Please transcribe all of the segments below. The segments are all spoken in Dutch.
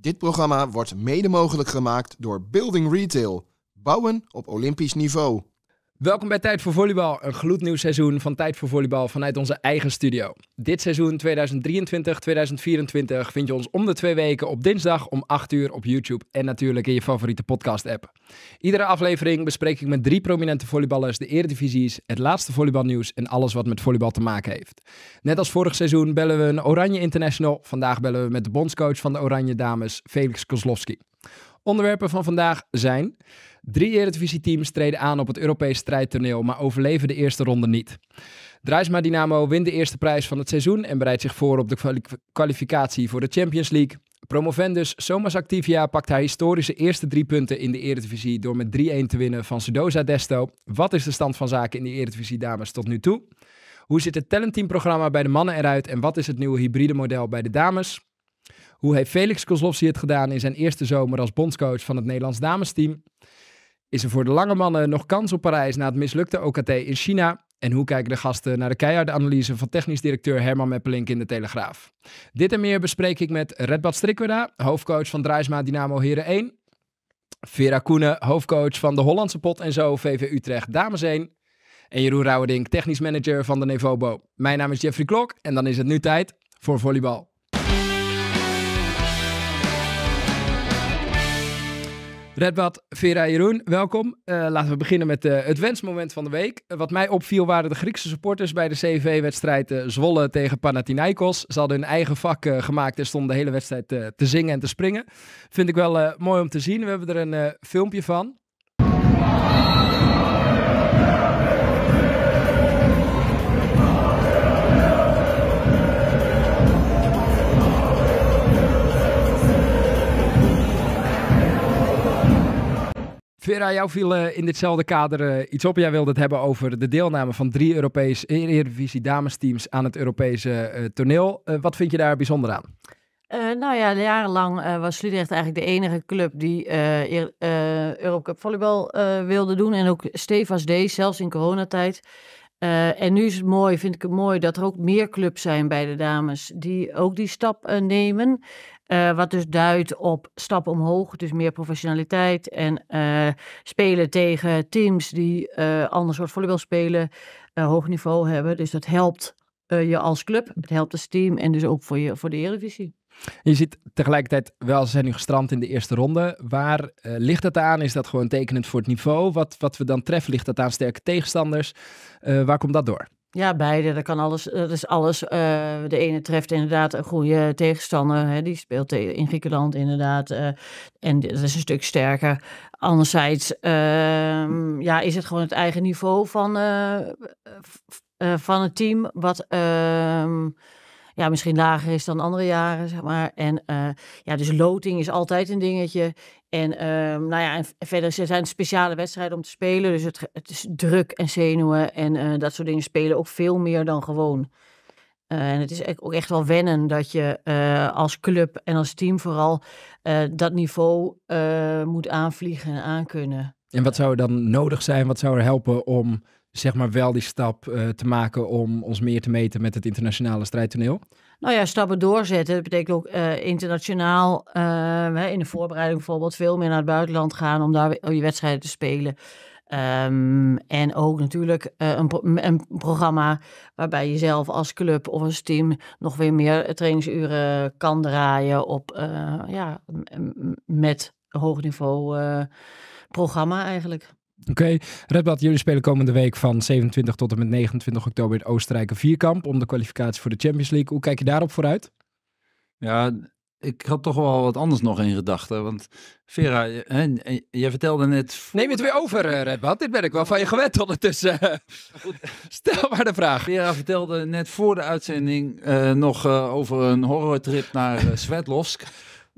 Dit programma wordt mede mogelijk gemaakt door Building Retail. Bouwen op Olympisch niveau. Welkom bij Tijd voor Volleybal, een gloednieuw seizoen van Tijd voor Volleybal vanuit onze eigen studio. Dit seizoen 2023-2024 vind je ons om de twee weken op dinsdag om 8 uur op YouTube en natuurlijk in je favoriete podcast-app. Iedere aflevering bespreek ik met drie prominente volleyballers de eredivisies, het laatste volleybalnieuws en alles wat met volleybal te maken heeft. Net als vorig seizoen bellen we een Oranje International. Vandaag bellen we met de bondscoach van de Oranje Dames, Felix Kozlowski. Onderwerpen van vandaag zijn Drie Eredivisie-teams treden aan op het Europese strijdtoneel, maar overleven de eerste ronde niet. Drijsma Dynamo wint de eerste prijs van het seizoen en bereidt zich voor op de kwalificatie voor de Champions League. Promovendus Somas Activia pakt haar historische eerste drie punten in de Eredivisie door met 3-1 te winnen van Sedosa Desto. Wat is de stand van zaken in de Eredivisie dames tot nu toe? Hoe zit het talentteamprogramma bij de mannen eruit en wat is het nieuwe hybride model bij de dames? Hoe heeft Felix Kozlovski het gedaan in zijn eerste zomer als bondscoach van het Nederlands damesteam? Is er voor de lange mannen nog kans op Parijs na het mislukte OKT in China? En hoe kijken de gasten naar de keiharde analyse van technisch directeur Herman Meppelink in de Telegraaf? Dit en meer bespreek ik met Redbad Strikwerda, hoofdcoach van Draaisma Dynamo Heren 1. Vera Koenen, hoofdcoach van de Hollandse Pot en Zo VV Utrecht Dames 1. En Jeroen Rauwerdink, technisch manager van de Nevobo. Mijn naam is Jeffrey Klok en dan is het nu tijd voor volleybal. Redbad, Vera Jeroen, welkom. Eh, laten we beginnen met eh, het wensmoment van de week. wat mij opviel waren de Griekse supporters bij de CV-wedstrijd eh, Zwolle tegen Panathinaikos. Ze hadden hun eigen vak gemaakt en stonden de hele wedstrijd te zingen en te springen. Vind ik wel mooi om te zien. We hebben er een filmpje van. Vera, jou viel eh, in ditzelfde kader eh, iets op. Jij wilde het hebben over de deelname van drie Europese eh, Eredivisie damesteams aan het Europese toneel. wat vind je daar bijzonder aan? nou ja, jarenlang was Sliedrecht eigenlijk de enige club die uh, Eurocup volleybal wilde doen. En ook Stefas D zelfs in coronatijd. Uh, en nu is het mooi, vind ik het mooi, dat er ook meer clubs zijn bij de dames die ook die stap nemen. Eh, wat dus duidt op stappen omhoog, dus meer professionaliteit. En eh, spelen tegen teams die uh, ander soort volleybal spelen, hoog niveau hebben. Dus dat helpt je als club, het helpt het team en dus ook voor, je, voor de Eredivisie. Je ziet tegelijkertijd wel, ze zijn nu gestrand in de eerste ronde. Waar ligt dat aan? Is dat gewoon tekenend voor het niveau? Wat, wat we dan treffen, ligt dat aan sterke tegenstanders? Uh, waar komt dat door? Ja, beide. Dat kan alles. Dat is alles. Eh, de ene treft inderdaad een goede tegenstander. Hè, die speelt in Griekenland inderdaad. Eh, en dat is een stuk sterker. Anderzijds ehm, ja, is het gewoon het eigen niveau van, eh, van het team. Wat ehm, ja, misschien lager is dan andere jaren, zeg maar. En eh, ja, dus loting is altijd een dingetje. En ehm, nou ja, en verder zijn het speciale wedstrijden om te spelen. Dus het, het is druk en zenuwen en eh, dat soort dingen spelen ook veel meer dan gewoon. Eh, en het is ook echt wel wennen dat je als club en als team vooral dat niveau moet aanvliegen en aankunnen. En wat zou er dan nodig zijn? Wat zou er helpen om zeg maar wel die stap eh, te maken om ons meer te meten met het internationale strijdtoneel? Nou ja, stappen doorzetten. Dat betekent ook eh, internationaal eh, in de voorbereiding bijvoorbeeld veel meer naar het buitenland gaan om daar je oh, wedstrijden te spelen. Ehm, en ook natuurlijk een, een, programma waarbij je zelf als club of als team nog weer meer trainingsuren kan draaien op ja, met hoog niveau programma eigenlijk. Oké, okay. Red jullie spelen komende week van 27 tot en met 29 oktober in Oostenrijk vierkamp om de kwalificatie voor de Champions League. Hoe kijk je daarop vooruit? Ja, ik had toch wel wat anders nog in gedachten. Want Vera, jij vertelde net... Neem het weer over, eh, Redbad? Dit ben ik wel van je gewend ondertussen. Stel maar de vraag. Vera vertelde net voor de uitzending eh, nog eh, over een horrortrip naar uh, Svetlovsk.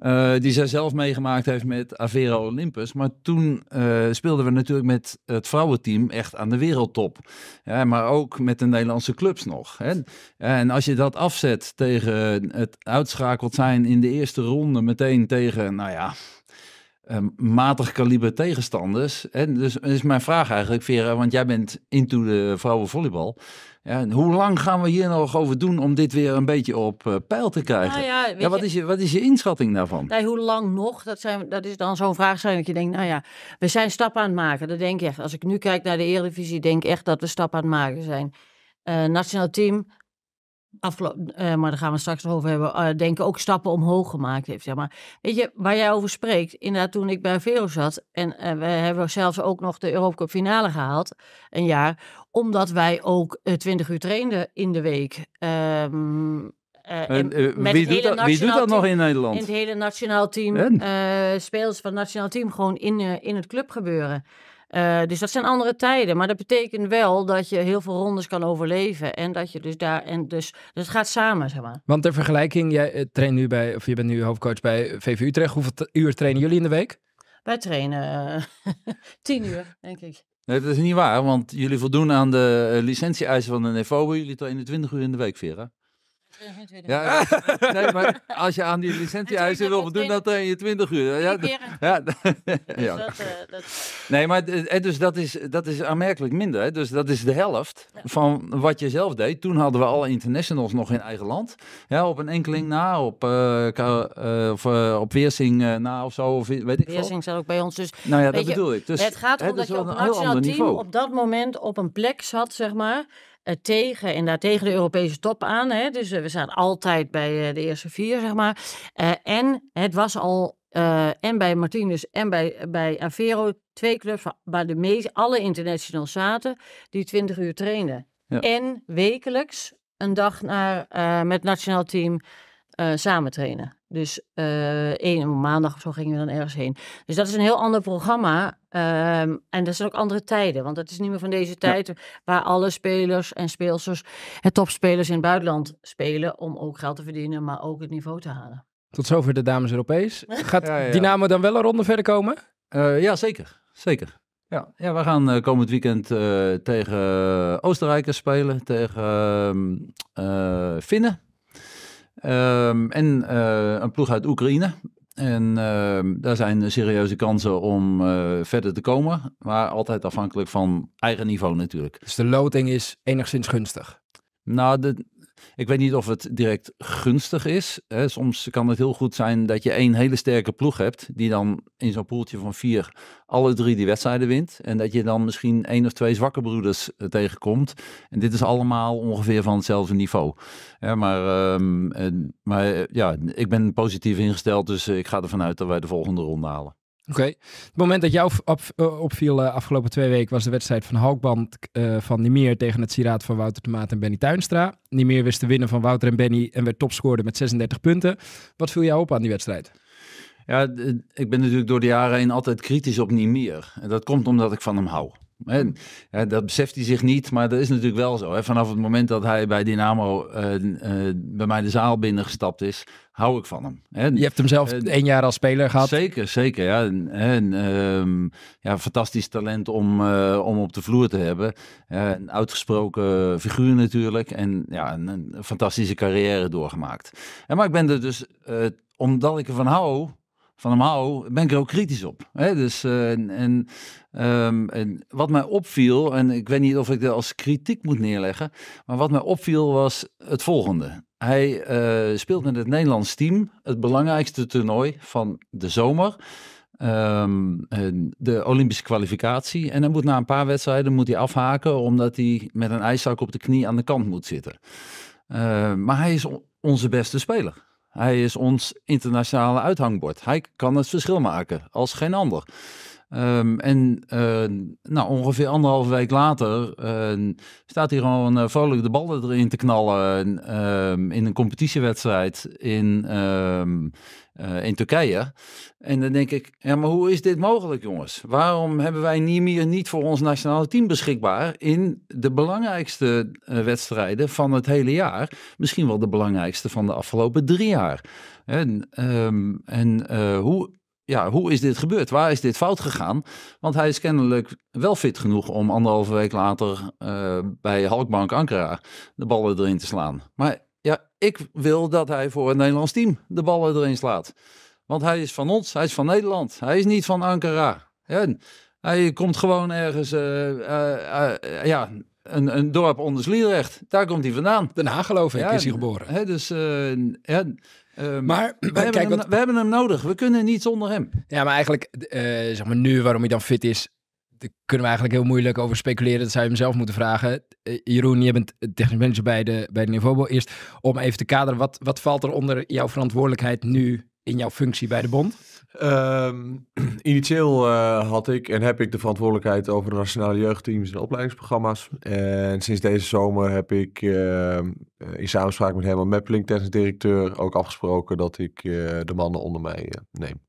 Eh, die zij zelf meegemaakt heeft met Avera Olympus. Maar toen eh, speelden we natuurlijk met het vrouwenteam echt aan de wereldtop. maar ook met de Nederlandse clubs nog. Hè. En als je dat afzet tegen het uitschakeld zijn in de eerste ronde meteen tegen, nou ja, Um, matig kaliber tegenstanders. En dus is mijn vraag eigenlijk, Vera, want jij bent into de vrouwenvolleybal. En hoe lang gaan we hier nog over doen om dit weer een beetje op uh, peil te krijgen? Nou ja, wat, is je, wat is je inschatting daarvan? Nee, hoe lang nog? Dat, zijn, dat is dan zo'n vraag zijn dat je denkt, nou ja, we zijn stap aan het maken. Dat denk je echt. Als ik nu kijk naar de Eredivisie, denk ik echt dat we stap aan het maken zijn. Eh, nationaal team, afgelopen, eh, maar daar gaan we straks nog over hebben, eh, denken ook stappen omhoog gemaakt heeft. Zeg maar. Weet je, waar jij over spreekt, inderdaad toen ik bij Vero zat en eh, we hebben zelfs ook nog de Europa finale gehaald, een jaar, omdat wij ook 20 uur trainden in de week. Ehm, en, wie, doet dat, nog in Nederland? In het hele nationaal team, uh, spelers van het nationaal team gewoon in, in het gebeuren. Eh, dus dat zijn andere tijden. Maar dat betekent wel dat je heel veel rondes kan overleven. En dat je dus daar. En dus, dus het gaat samen, zeg maar. Want ter vergelijking, jij eh, traint nu bij, of je bent nu hoofdcoach bij VV eh, Utrecht. Hoeveel uur trainen jullie in de week? Wij trainen tien uur, denk ik. Nee, dat is niet waar, want jullie voldoen aan de licentie-eisen van de NFO. E jullie trainen 21 uur in de week, Vera ja, nee, maar als je aan die licentie-eisen wil doen dat in je 20 uur. Ja, ja, dus dat, eh, dat... Nee, maar eh, dus dat is, dat is aanmerkelijk minder. Hè? Dus dat is de helft van wat je zelf deed. Toen hadden we alle internationals nog in eigen land. Ja, op een enkeling na, op, uh, of, op Weersing na of zo. Of, weet ik Weersing zat ook bij ons. Dus, nou ja, dat bedoel ik. Dus, het gaat om dus dat, je op nationaal team op dat moment op een plek zat, zeg maar eh, tegen, en daar tegen de Europese top aan. Hè, dus eh, we staan altijd bij eh, de eerste vier, zeg maar. en het was al en bij Martinez dus en bij, bij Avero. Twee clubs waar de meeste, alle internationals zaten, die 20 uur trainden. En wekelijks een dag naar, met het nationaal team eh, samen trainen. Dus uh, één maandag of zo gingen we dan ergens heen. Dus dat is een heel ander programma. Ehm, en dat zijn ook andere tijden. Want het is niet meer van deze tijd waar alle spelers en speelsters en topspelers in het buitenland spelen om ook geld te verdienen, maar ook het niveau te halen. Tot zover de dames Europees. Gaat Dynamo dan wel een ronde verder komen? Uh, ja, zeker. Zeker. Ja, ja we gaan komend weekend tegen Oostenrijkers spelen, tegen ehm, Finnen. Ehm, en eh, een ploeg uit Oekraïne. En ehm, daar zijn serieuze kansen om eh, verder te komen. Maar altijd afhankelijk van eigen niveau natuurlijk. Dus de loting is enigszins gunstig? Nou, de, ik weet niet of het direct gunstig is. Hè. Soms kan het heel goed zijn dat je één hele sterke ploeg hebt, die dan in zo'n poeltje van vier alle drie die wedstrijden wint. En dat je dan misschien één of twee zwakke broeders eh, tegenkomt. En dit is allemaal ongeveer van hetzelfde niveau. maar ehm, maar eh, ja, ik ben positief ingesteld, dus ik ga ervan uit dat wij de volgende ronde halen. Oké. Het moment dat jou eh, opviel eh, afgelopen twee weken was de wedstrijd van Halkband eh, van Nimeer tegen het sieraad van Wouter de Maat en Benny Tuinstra. Nimeer wist te winnen van Wouter en Benny en werd topscorer met 36 punten. Wat viel jou op aan die wedstrijd? Ja, ik ben natuurlijk door de jaren heen altijd kritisch op Nimeer. En dat komt omdat ik van hem hou hè, dat beseft hij zich niet, maar dat is natuurlijk wel zo. Hè. Vanaf het moment dat hij bij Dynamo eh, eh, bij mij de zaal binnengestapt is, hou ik van hem. Je hebt hem zelf eh, één jaar als speler gehad. Zeker, zeker. Ja. En, ehm, ja, fantastisch talent om, om op de vloer te hebben. een uitgesproken figuur natuurlijk. En ja, een, fantastische carrière doorgemaakt. En, maar ik ben er dus, omdat ik ervan hou, van hem hou, ben ik er ook kritisch op. Hè? Dus, eh, en, ehm, en, wat mij opviel, en ik weet niet of ik dat als kritiek moet neerleggen, maar wat mij opviel was het volgende. Hij eh, speelt met het Nederlands team het belangrijkste toernooi van de zomer. Ehm, de Olympische kwalificatie. En dan moet na een paar wedstrijden moet hij afhaken, omdat hij met een ijszak op de knie aan de kant moet zitten. Ehm, maar hij is onze beste speler. Hij is ons internationale uithangbord. Hij kan het verschil maken als geen ander. Ehm, en eh, nou, ongeveer anderhalve week later ehm, staat hij gewoon uh, eh, vrolijk de ballen erin te knallen ehm, in een competitiewedstrijd in, eh, in Turkije. En dan denk ik, ja, maar hoe is dit mogelijk, jongens? Waarom hebben wij Niemir niet voor ons nationale team beschikbaar in de belangrijkste eh, wedstrijden van het hele jaar? Misschien wel de belangrijkste van de afgelopen drie jaar. En, ehm, en eh, hoe, ja, hoe is dit gebeurd? Waar is dit fout gegaan? Want hij is kennelijk wel fit genoeg om anderhalve week later bij Halkbank Ankara de ballen erin te slaan. Maar ja, ik wil dat hij voor het Nederlands team de ballen erin slaat. Want hij is van ons, hij is van Nederland. Hij is niet van Ankara. hij komt gewoon ergens, eh, eh, eh, ja, een, een, dorp onder Sliedrecht. Daar komt hij vandaan. Den Haag geloof ik, is hij geboren. Hè, dus, ja, ehm, maar we, hebben hem, we hebben hem nodig. We kunnen niet zonder hem. Ja, maar eigenlijk, zeg maar nu waarom hij dan fit is, daar kunnen we eigenlijk heel moeilijk over speculeren. Dat zou je hem zelf moeten vragen. Eh, Jeroen, je bent technisch manager bij de, bij de Nivobo. Eerst om even te kaderen, wat, wat valt er onder jouw verantwoordelijkheid nu in jouw functie bij de bond? Ehm, initieel eh, had ik en heb ik de verantwoordelijkheid over de nationale jeugdteams en opleidingsprogramma's. En sinds deze zomer heb ik ehm, eh, in samenspraak met helemaal Meppeling, technisch directeur, ook afgesproken dat ik de mannen onder mij neem.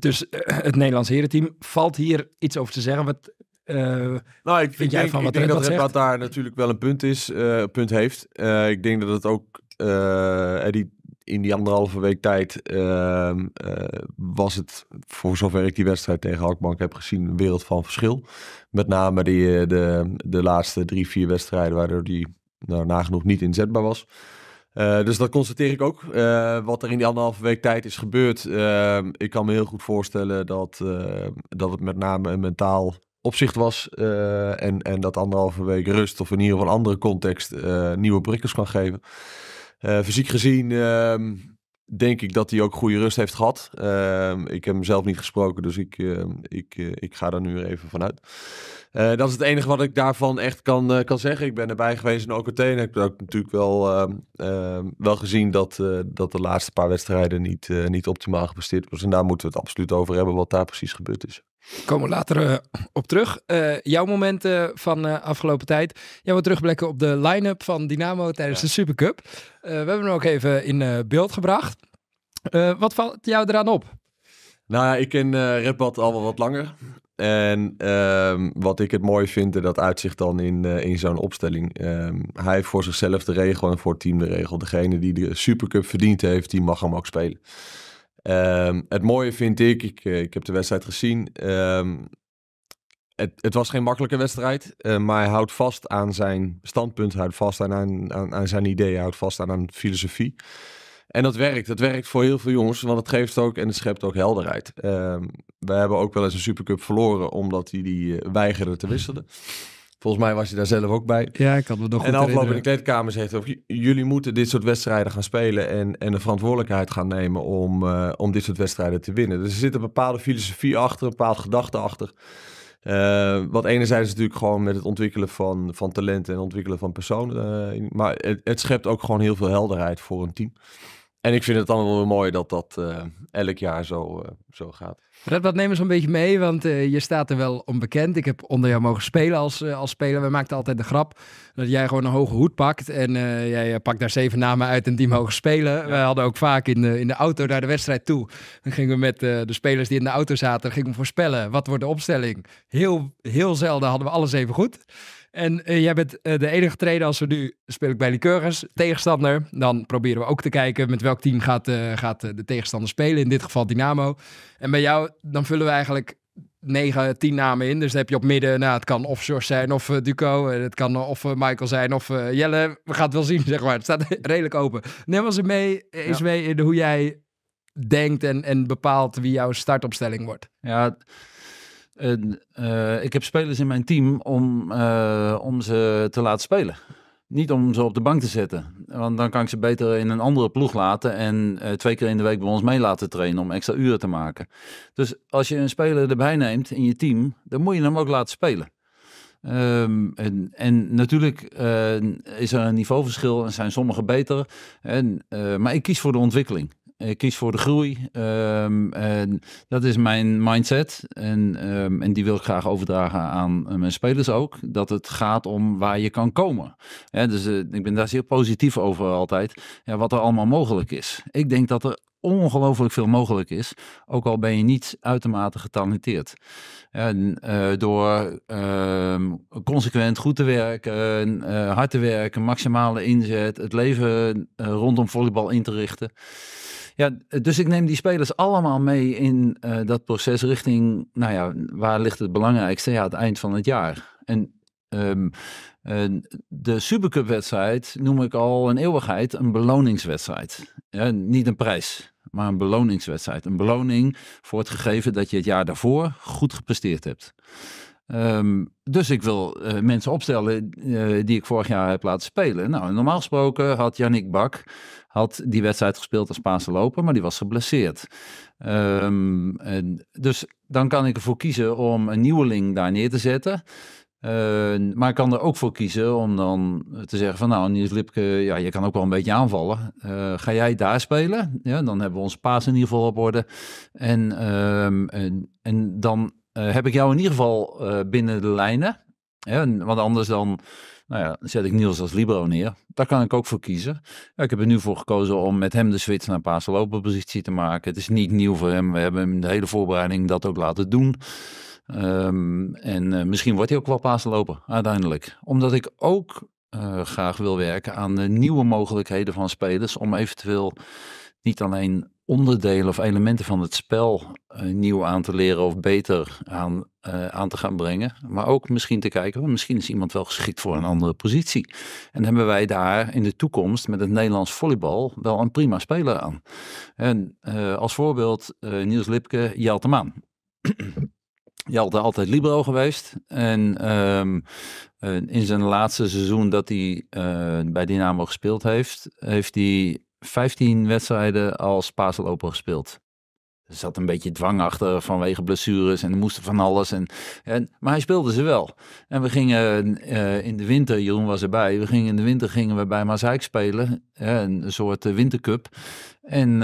Dus eh, het Nederlands herenteam valt hier iets over te zeggen. Wat, eh, nou, ik, ik denk, van wat ik denk dat daar natuurlijk wel een punt, is, uh, punt heeft. ik denk dat het ook in die anderhalve week tijd ehm, was het, voor zover ik die wedstrijd tegen Halkbank heb gezien, een wereld van verschil. Met name die, de, de laatste drie, vier wedstrijden, waardoor die nou, nagenoeg niet inzetbaar was. Eh, dus dat constateer ik ook. Eh, wat er in die anderhalve week tijd is gebeurd. Ehm, ik kan me heel goed voorstellen dat, ehm, dat het met name een mentaal opzicht was. Eh, en, en dat anderhalve week rust of in ieder geval een andere context nieuwe prikkels kan geven. fysiek gezien ehm, denk ik dat hij ook goede rust heeft gehad. Ehm, ik heb hem zelf niet gesproken, dus ik, ehm, ik, eh, ik ga er nu even vanuit. Eh, dat is het enige wat ik daarvan echt kan, eh, kan zeggen. Ik ben erbij geweest in OKT en heb ook natuurlijk wel, ehm, wel gezien dat, dat de laatste paar wedstrijden niet, niet optimaal gepresteerd was. En daar moeten we het absoluut over hebben wat daar precies gebeurd is. Komen we later eh, op terug. Eh, jouw momenten van uh, afgelopen tijd. Jij wil terugblikken op de line-up van Dynamo tijdens de Supercup. we hebben hem ook even in beeld gebracht. wat valt jou eraan op? Nou ja, ik ken uh, Redbad al wel wat langer. En ehm, wat ik het mooi vind, dat uitzicht dan in, in zo'n opstelling. Ehm, hij heeft voor zichzelf de regel en voor het team de regel. Degene die de Supercup verdiend heeft, die mag hem ook spelen. Ehm, het mooie vind ik, ik, eh, ik heb de wedstrijd gezien. Ehm, het, het, was geen makkelijke wedstrijd, eh, maar hij houdt vast aan zijn standpunt, houdt vast aan, aan, aan, zijn ideeën, houdt vast aan, een filosofie. En dat werkt. Dat werkt voor heel veel jongens, want het geeft ook en het schept ook helderheid. Ehm, we hebben ook wel eens een Supercup verloren omdat hij die, die eh, weigerde te wisselen. Volgens mij was je daar zelf ook bij. Ja, ik had me nog En afgelopen in de kleedkamer zegt ook, jullie moeten dit soort wedstrijden gaan spelen en, en de verantwoordelijkheid gaan nemen om, eh, om dit soort wedstrijden te winnen. Dus er zit een bepaalde filosofie achter, een bepaalde gedachte achter. Uh, wat enerzijds natuurlijk gewoon met het ontwikkelen van, van talent en ontwikkelen van personen. Eh, maar het, het schept ook gewoon heel veel helderheid voor een team. En ik vind het allemaal mooi dat dat eh, elk jaar zo, eh, zo gaat. Red, wat neem eens een beetje mee, want eh, je staat er wel onbekend. Ik heb onder jou mogen spelen als, als speler. We maakten altijd de grap dat jij gewoon een hoge hoed pakt. En jij pakt daar zeven namen uit en die mogen spelen. We hadden ook vaak in de, in de auto naar de wedstrijd toe. Dan gingen we met de spelers die in de auto zaten, gingen we voorspellen. Wat wordt de opstelling? Heel, heel zelden hadden we alles even goed. En eh, jij bent eh, de enige trainer als we nu speel ik bij Liqueurs, tegenstander. Dan proberen we ook te kijken met welk team gaat, eh, gaat de tegenstander spelen. In dit geval Dynamo. En bij jou, dan vullen we eigenlijk negen tien namen in. Dus dan heb je op midden, nou, het kan of zijn of Duco. Het kan of Michael zijn of Jelle. We gaan het wel zien, zeg maar. Het staat redelijk open. Neem ons mee, eens mee in hoe jij denkt en, en bepaalt wie jouw startopstelling wordt. Ja, eh, ik heb spelers in mijn team om, eh, om ze te laten spelen. Niet om ze op de bank te zetten. Want dan kan ik ze beter in een andere ploeg laten. En eh, twee keer in de week bij ons mee laten trainen om extra uren te maken. Dus als je een speler erbij neemt in je team, dan moet je hem ook laten spelen. Ehm, en, en, natuurlijk is er een niveauverschil en zijn sommigen beter. En, maar ik kies voor de ontwikkeling ik eh, kies voor de groei. Ehm, en dat is mijn mindset. En, ehm, en die wil ik graag overdragen aan eh, mijn spelers ook. Dat het gaat om waar je kan komen. Ja, dus eh, ik ben daar zeer positief over altijd. Ja, wat er allemaal mogelijk is. Ik denk dat er ongelooflijk veel mogelijk is, ook al ben je niet uitermate getalenteerd. En eh, door ehm, consequent goed te werken, eh, hard te werken, maximale inzet, het leven eh, rondom volleybal in te richten. Ja, dus ik neem die spelers allemaal mee in dat proces richting, nou ja, waar ligt het belangrijkste? Ja, het eind van het jaar. En ehm, eh, de Supercup-wedstrijd noem ik al een eeuwigheid een beloningswedstrijd. Ja, niet een prijs, maar een beloningswedstrijd. Een beloning voor het gegeven dat je het jaar daarvoor goed gepresteerd hebt. Ehm, dus ik wil eh, mensen opstellen eh, die ik vorig jaar heb laten spelen. Nou, normaal gesproken had Yannick Bak had die wedstrijd gespeeld als Spaanse loper, maar die was geblesseerd. Ehm, en dus dan kan ik ervoor kiezen om een nieuweling daar neer te zetten. Eh, maar ik kan er ook voor kiezen om dan te zeggen van nou, Niels Lipke, ja, je kan ook wel een beetje aanvallen. Uh, ga jij daar spelen? Ja, dan hebben we ons paas in ieder geval op orde. En, ehm, en, dan eh, heb ik jou in ieder geval binnen de lijnen. want anders dan nou ja, zet ik Niels als libero neer. Daar kan ik ook voor kiezen. Ja, ik heb er nu voor gekozen om met hem de switch naar Paas lopen positie te maken. Het is niet nieuw voor hem. We hebben hem de hele voorbereiding dat ook laten doen. Ehm, en eh, misschien wordt hij ook wel lopen uiteindelijk. Omdat ik ook eh, graag wil werken aan de nieuwe mogelijkheden van spelers om eventueel niet alleen onderdelen of elementen van het spel eh, nieuw aan te leren of beter aan, aan te gaan brengen. Maar ook misschien te kijken, oh, misschien is iemand wel geschikt voor een andere positie. En hebben wij daar in de toekomst met het Nederlands volleybal wel een prima speler aan. En als voorbeeld Niels Lipke, Maan is altijd libero geweest. En ehm, eh, in zijn laatste seizoen dat hij eh, bij Dynamo gespeeld heeft, heeft hij 15 wedstrijden als paasloper gespeeld zat een beetje dwang achter vanwege blessures en er moesten van alles. En, en, maar hij speelde ze wel. En we gingen eh, in de winter, Jeroen was erbij, we gingen in de winter gingen we bij Mazaik spelen. een soort eh, wintercup. En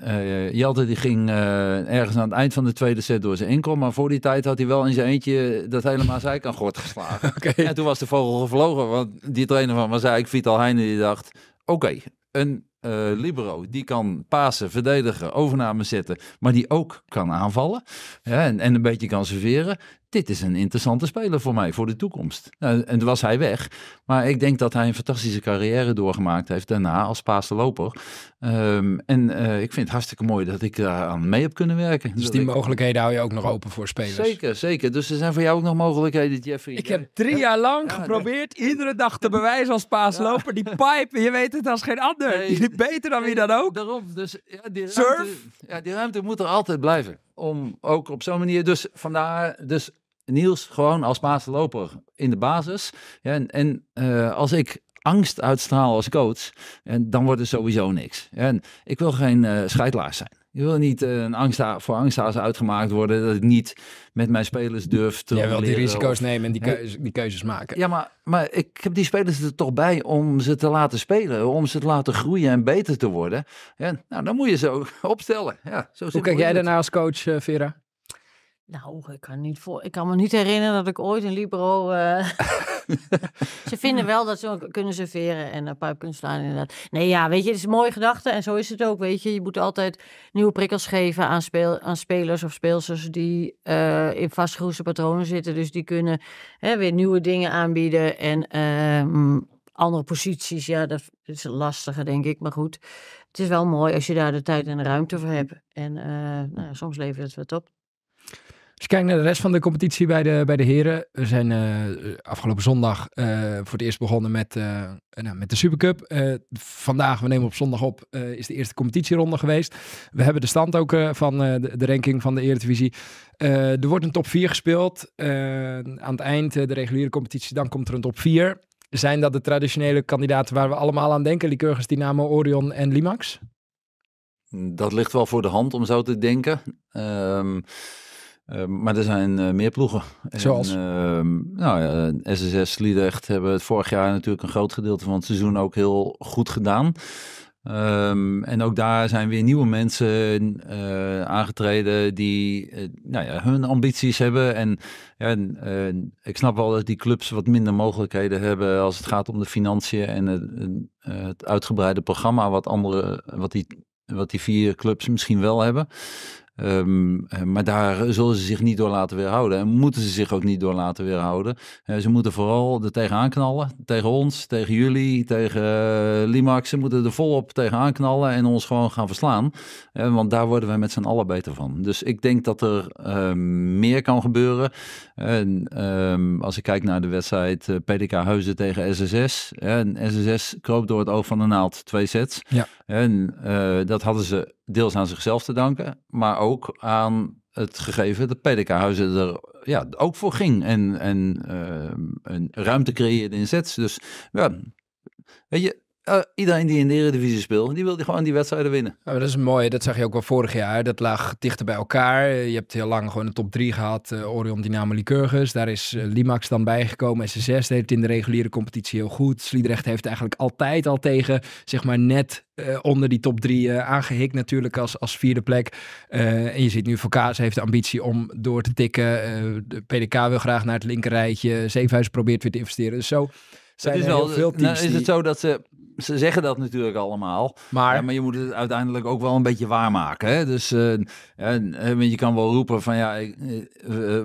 eh, Jelte die ging ergens aan het eind van de tweede set door zijn enkel. Maar voor die tijd had hij wel in zijn eentje dat hele zij aan gort geslagen. okay. En toen was de vogel gevlogen, want die trainer van Mazaik, Vital Heijnen, die dacht... Oké, een eh, libero die kan pasen, verdedigen, overname zetten, maar die ook kan aanvallen en, en, een beetje kan serveren dit is een interessante speler voor mij, voor de toekomst. Nou, en toen was hij weg. Maar ik denk dat hij een fantastische carrière doorgemaakt heeft daarna als Paas loper. Ehm, en eh, ik vind het hartstikke mooi dat ik aan mee heb kunnen werken. Dus die mogelijkheden hou je ook nog oh, open voor spelers? Zeker, zeker. Dus er zijn voor jou ook nog mogelijkheden, Jeffrey. Ik heb drie jaar lang geprobeerd iedere dag te bewijzen als paasloper. Ja. Die pipe, je weet het als geen ander. Nee, je beter dan wie dan ook. Daarom, dus die Surf. ja, die ruimte moet er altijd blijven om ook op zo'n manier. Dus vandaar, dus Niels gewoon als paasloper in de basis. Ja, en en eh, als ik angst uitstraal als coach, en eh, dan wordt er sowieso niks. En ik wil geen eh, scheidlaars zijn. Je wil niet een angst voor angsthaas uitgemaakt worden dat ik niet met mijn spelers durf te. Jij wil die risico's nemen en die, keuzes, die keuzes maken. Ja, maar, maar ik heb die spelers er toch bij om ze te laten spelen, om ze te laten groeien en beter te worden. En nou, dan moet je zo opstellen. Ja, zo Hoe kijk jij daarna als coach, Vera? Nou, ik kan, niet voor, ik kan me niet herinneren dat ik ooit een libro. Eh, ze vinden wel dat ze kunnen serveren en een pijp kunnen slaan inderdaad. Nee, ja, weet je, het is een mooie gedachte en zo is het ook, weet je. Je moet altijd nieuwe prikkels geven aan, aan spelers of speelsters die eh, in vastgeroeste patronen zitten. Dus die kunnen hè, weer nieuwe dingen aanbieden en ehm, andere posities. Ja, dat is lastiger, denk ik, maar goed. Het is wel mooi als je daar de tijd en de ruimte voor hebt. En eh, nou, soms levert het wat op. Als je kijkt naar de rest van de competitie bij de, bij de heren. We zijn eh, afgelopen zondag eh, voor het eerst begonnen met, eh, nou, met de Supercup. vandaag, we nemen op zondag op, is de eerste competitieronde geweest. We hebben de stand ook van de, de, ranking van de Eredivisie. er wordt een top 4 gespeeld. aan het eind de reguliere competitie, dan komt er een top 4. Zijn dat de traditionele kandidaten waar we allemaal aan denken? Lycurgus, Dynamo, Orion en Limax? Dat ligt wel voor de hand om zo te denken. Ehm Ehm, maar er zijn eh, meer ploegen. Zoals? Ehm, nou eh, SSS Liedrecht hebben het vorig jaar natuurlijk een groot gedeelte van het seizoen ook heel goed gedaan. Ehm, en ook daar zijn weer nieuwe mensen eh, aangetreden die nou ja, hun ambities hebben. En ja, ik snap wel dat die clubs wat minder mogelijkheden hebben als het gaat om de financiën en het uitgebreide programma wat, andere, wat, die, wat die vier clubs misschien wel hebben. Ehm, eh, maar daar zullen ze zich niet door laten weerhouden. En moeten ze zich ook niet door laten weerhouden. Eh, ze moeten vooral er tegenaan knallen. Tegen ons, tegen jullie, tegen eh, Limax. Ze moeten er volop tegenaan knallen en ons gewoon gaan verslaan. want daar worden wij met z'n allen beter van. Dus ik denk dat er ehm, meer kan gebeuren. En ehm, als ik kijk naar de wedstrijd PDK Huizen tegen SSS. En SSS kroop door het oog van de naald twee sets. Ja. En dat hadden ze deels aan zichzelf te danken. Maar ook ook aan het gegeven dat PDK-huizen er ja, ook voor ging en, en, uh, ruimte creëerde in zets. Dus ja, weet je, eh, iedereen die in de Eredivisie speelt, die wil gewoon die wedstrijden winnen. Ja, dat is mooi. Dat zag je ook wel vorig jaar. Dat lag dichter bij elkaar. Je hebt heel lang gewoon een top 3 gehad. Uh, Orion Dynamo Lycurgus. Daar is eh, Limax dan bijgekomen. SS6 deed het in de reguliere competitie heel goed. Sliedrecht heeft eigenlijk altijd al tegen, zeg maar net onder die top 3 aangehikt natuurlijk als, als vierde plek. en je ziet nu, Vokase heeft de ambitie om door te tikken. de PDK wil graag naar het linkerrijtje. Zevenhuis probeert weer te investeren. Dus zo... Zijn is wel, veel teams nou, is het zo dat ze ze zeggen dat natuurlijk allemaal. Maar, ja, maar je moet het uiteindelijk ook wel een beetje waarmaken. Hè? Dus en, eh, eh, je kan wel roepen van ja, eh,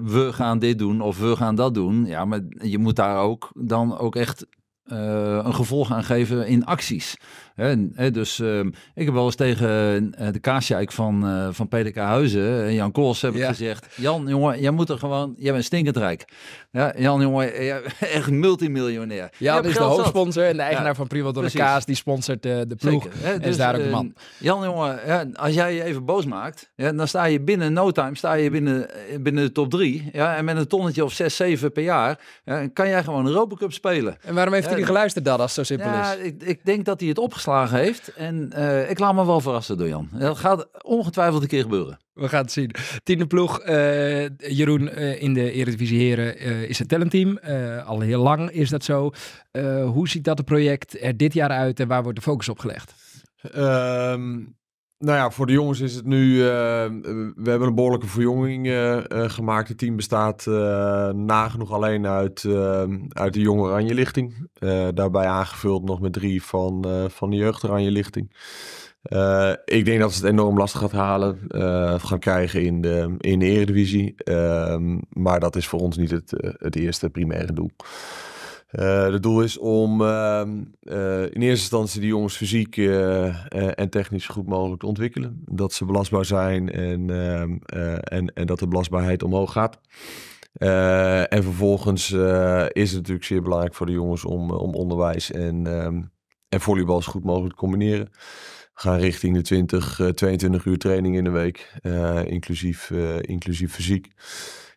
we gaan dit doen of we gaan dat doen. Ja, maar je moet daar ook dan ook echt een gevolg aan geven in acties dus ehm, ik heb wel eens tegen eh, de kaasjijk van, uh, van PDK Huizen en eh, Jan Kools heb ik gezegd... Jan, jongen, jij moet er gewoon... Jij bent stinkend rijk. Ja, Jan, jongen, echt multimiljonair. Jan is de hoofdsponsor en de eigenaar van Prima door de Kaas. Die sponsort de ploeg dus, is daar ook de man. Jan, jongen, als jij je even boos maakt... dan sta je binnen no time sta je binnen, binnen de top drie. Ja, en met een tonnetje of 6, 7 per jaar kan jij gewoon een Europa Cup spelen. En waarom heeft hij niet geluisterd dat als het zo simpel is? Ik, ik denk dat hij het opgezet geslagen heeft. En eh, ik laat me wel verrassen door Jan. Dat gaat ongetwijfeld een keer gebeuren. We gaan het zien. Tiende ploeg, eh, Jeroen, eh, in de Eredivisie Heren is het talentteam. al heel lang is dat zo. hoe ziet dat het project er dit jaar uit en waar wordt de focus op gelegd? Ehm, nou ja, voor de jongens is het nu. Eh, we hebben een behoorlijke verjonging eh, eh, gemaakt. Het team bestaat nagenoeg alleen uit, uit de jonge Oranje Lichting. daarbij aangevuld nog met drie van, van de jeugd Oranje Lichting. ik denk dat ze het enorm lastig gaat halen, gaan krijgen in de, in de Eredivisie. Ehm, maar dat is voor ons niet het, het eerste primaire doel het eh, doel is om ehm, eh, in eerste instantie die jongens fysiek eh, en technisch goed mogelijk te ontwikkelen. Dat ze belastbaar zijn en, ehm, en, en dat de belastbaarheid omhoog gaat. en vervolgens is het natuurlijk zeer belangrijk voor de jongens om, om onderwijs en, ehm, en volleybal zo goed mogelijk te combineren. We gaan richting de 20, 22 uur training in de week, inclusief, inclusief fysiek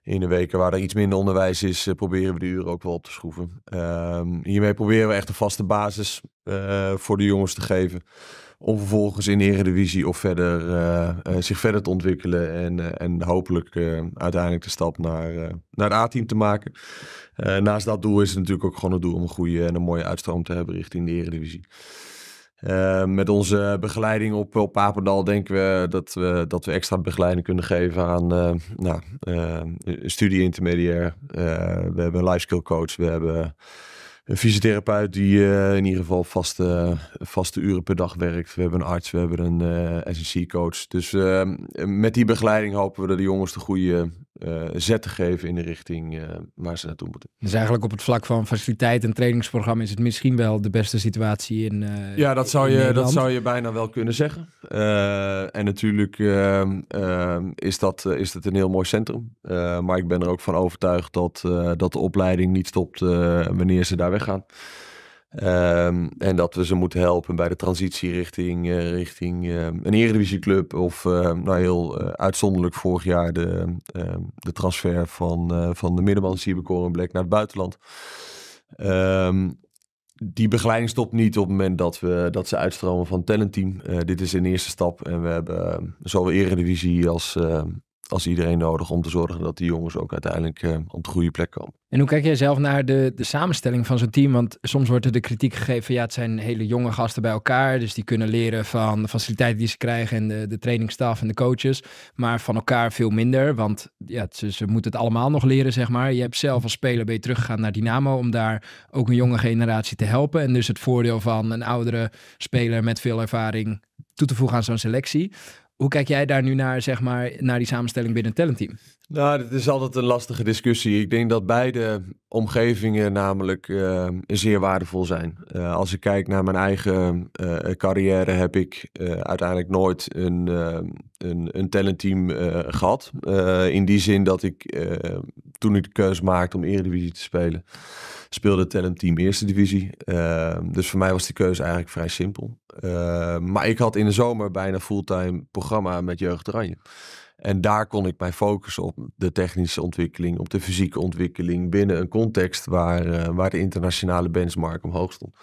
in de weken waar er iets minder onderwijs is, eh, proberen we de uren ook wel op te schroeven. Ehm, hiermee proberen we echt een vaste basis eh, voor de jongens te geven. Om vervolgens in de Eredivisie of verder, eh, zich verder te ontwikkelen. En, en hopelijk uiteindelijk de stap naar, naar het A-team te maken. naast dat doel is het natuurlijk ook gewoon het doel om een goede en een mooie uitstroom te hebben richting de Eredivisie. Eh, met onze begeleiding op, op Papendal denken we dat, we dat we extra begeleiding kunnen geven aan uh, nou, eh, studie-intermediair. we hebben een life skill coach. We hebben een fysiotherapeut die in ieder geval vaste, vaste uren per dag werkt. We hebben een arts, we hebben een SNC coach. Dus ehm, met die begeleiding hopen we dat de jongens de goede eh, zet te geven in de richting eh, waar ze naartoe moeten. Dus eigenlijk op het vlak van faciliteit en trainingsprogramma is het misschien wel de beste situatie in. Eh, ja, dat zou, je, dat zou je bijna wel kunnen zeggen. en natuurlijk ehm, ehm, is, dat, is dat een heel mooi centrum. maar ik ben er ook van overtuigd dat, dat de opleiding niet stopt wanneer ze daar weggaan. Ehm, en dat we ze moeten helpen bij de transitie richting, uh, richting ehm, een eredivisieclub. Of ehm, nou heel eh, uitzonderlijk vorig jaar de, de transfer van, eh, van de middenman Sibekor Black naar het buitenland. die begeleiding stopt niet op het moment dat, we, dat ze uitstromen van het talentteam. dit is een eerste stap en we hebben zowel eredivisie als, als iedereen nodig om te zorgen dat die jongens ook uiteindelijk eh, op de goede plek komen. En hoe kijk jij zelf naar de, de samenstelling van zo'n team? Want soms wordt er de kritiek gegeven, ja, het zijn hele jonge gasten bij elkaar. Dus die kunnen leren van de faciliteiten die ze krijgen en de, de trainingsstaf en de coaches. Maar van elkaar veel minder, want ja, ze, ze moeten het allemaal nog leren, zeg maar. Je hebt zelf als speler ben teruggegaan naar Dynamo om daar ook een jonge generatie te helpen. En dus het voordeel van een oudere speler met veel ervaring toe te voegen aan zo'n selectie. Hoe kijk jij daar nu naar, zeg maar, naar die samenstelling binnen het talentteam? Nou, dat is altijd een lastige discussie. Ik denk dat beide omgevingen namelijk eh, zeer waardevol zijn. Eh, als ik kijk naar mijn eigen eh, carrière, heb ik uiteindelijk nooit een, een, een talentteam gehad. in die zin dat ik toen ik de keuze maakte om Eredivisie te spelen, speelde het Team Eerste Divisie. Ehm, dus voor mij was die keuze eigenlijk vrij simpel. Ehm, maar ik had in de zomer bijna fulltime programma met Jeugd Oranje. En daar kon ik mij focussen op de technische ontwikkeling, op de fysieke ontwikkeling binnen een context waar, eh, waar de internationale benchmark omhoog stond.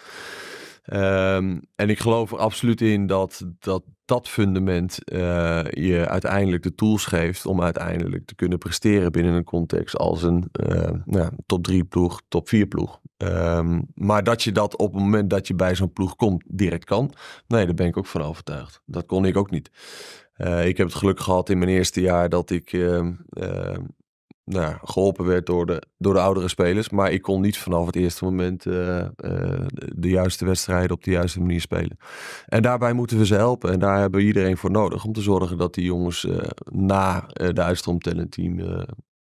Ehm, en ik geloof er absoluut in dat dat, dat fundament eh, je uiteindelijk de tools geeft om uiteindelijk te kunnen presteren binnen een context als een eh, nou top 3 ploeg, top 4 ploeg. Ehm, maar dat je dat op het moment dat je bij zo'n ploeg komt direct kan, nee, daar ben ik ook van overtuigd. Dat kon ik ook niet. Eh, ik heb het geluk gehad in mijn eerste jaar dat ik ehm, nou, geholpen werd door de, door de oudere spelers. Maar ik kon niet vanaf het eerste moment eh, eh, de juiste wedstrijden op de juiste manier spelen. En daarbij moeten we ze helpen. En daar hebben we iedereen voor nodig om te zorgen dat die jongens eh, na de Uitstroom Team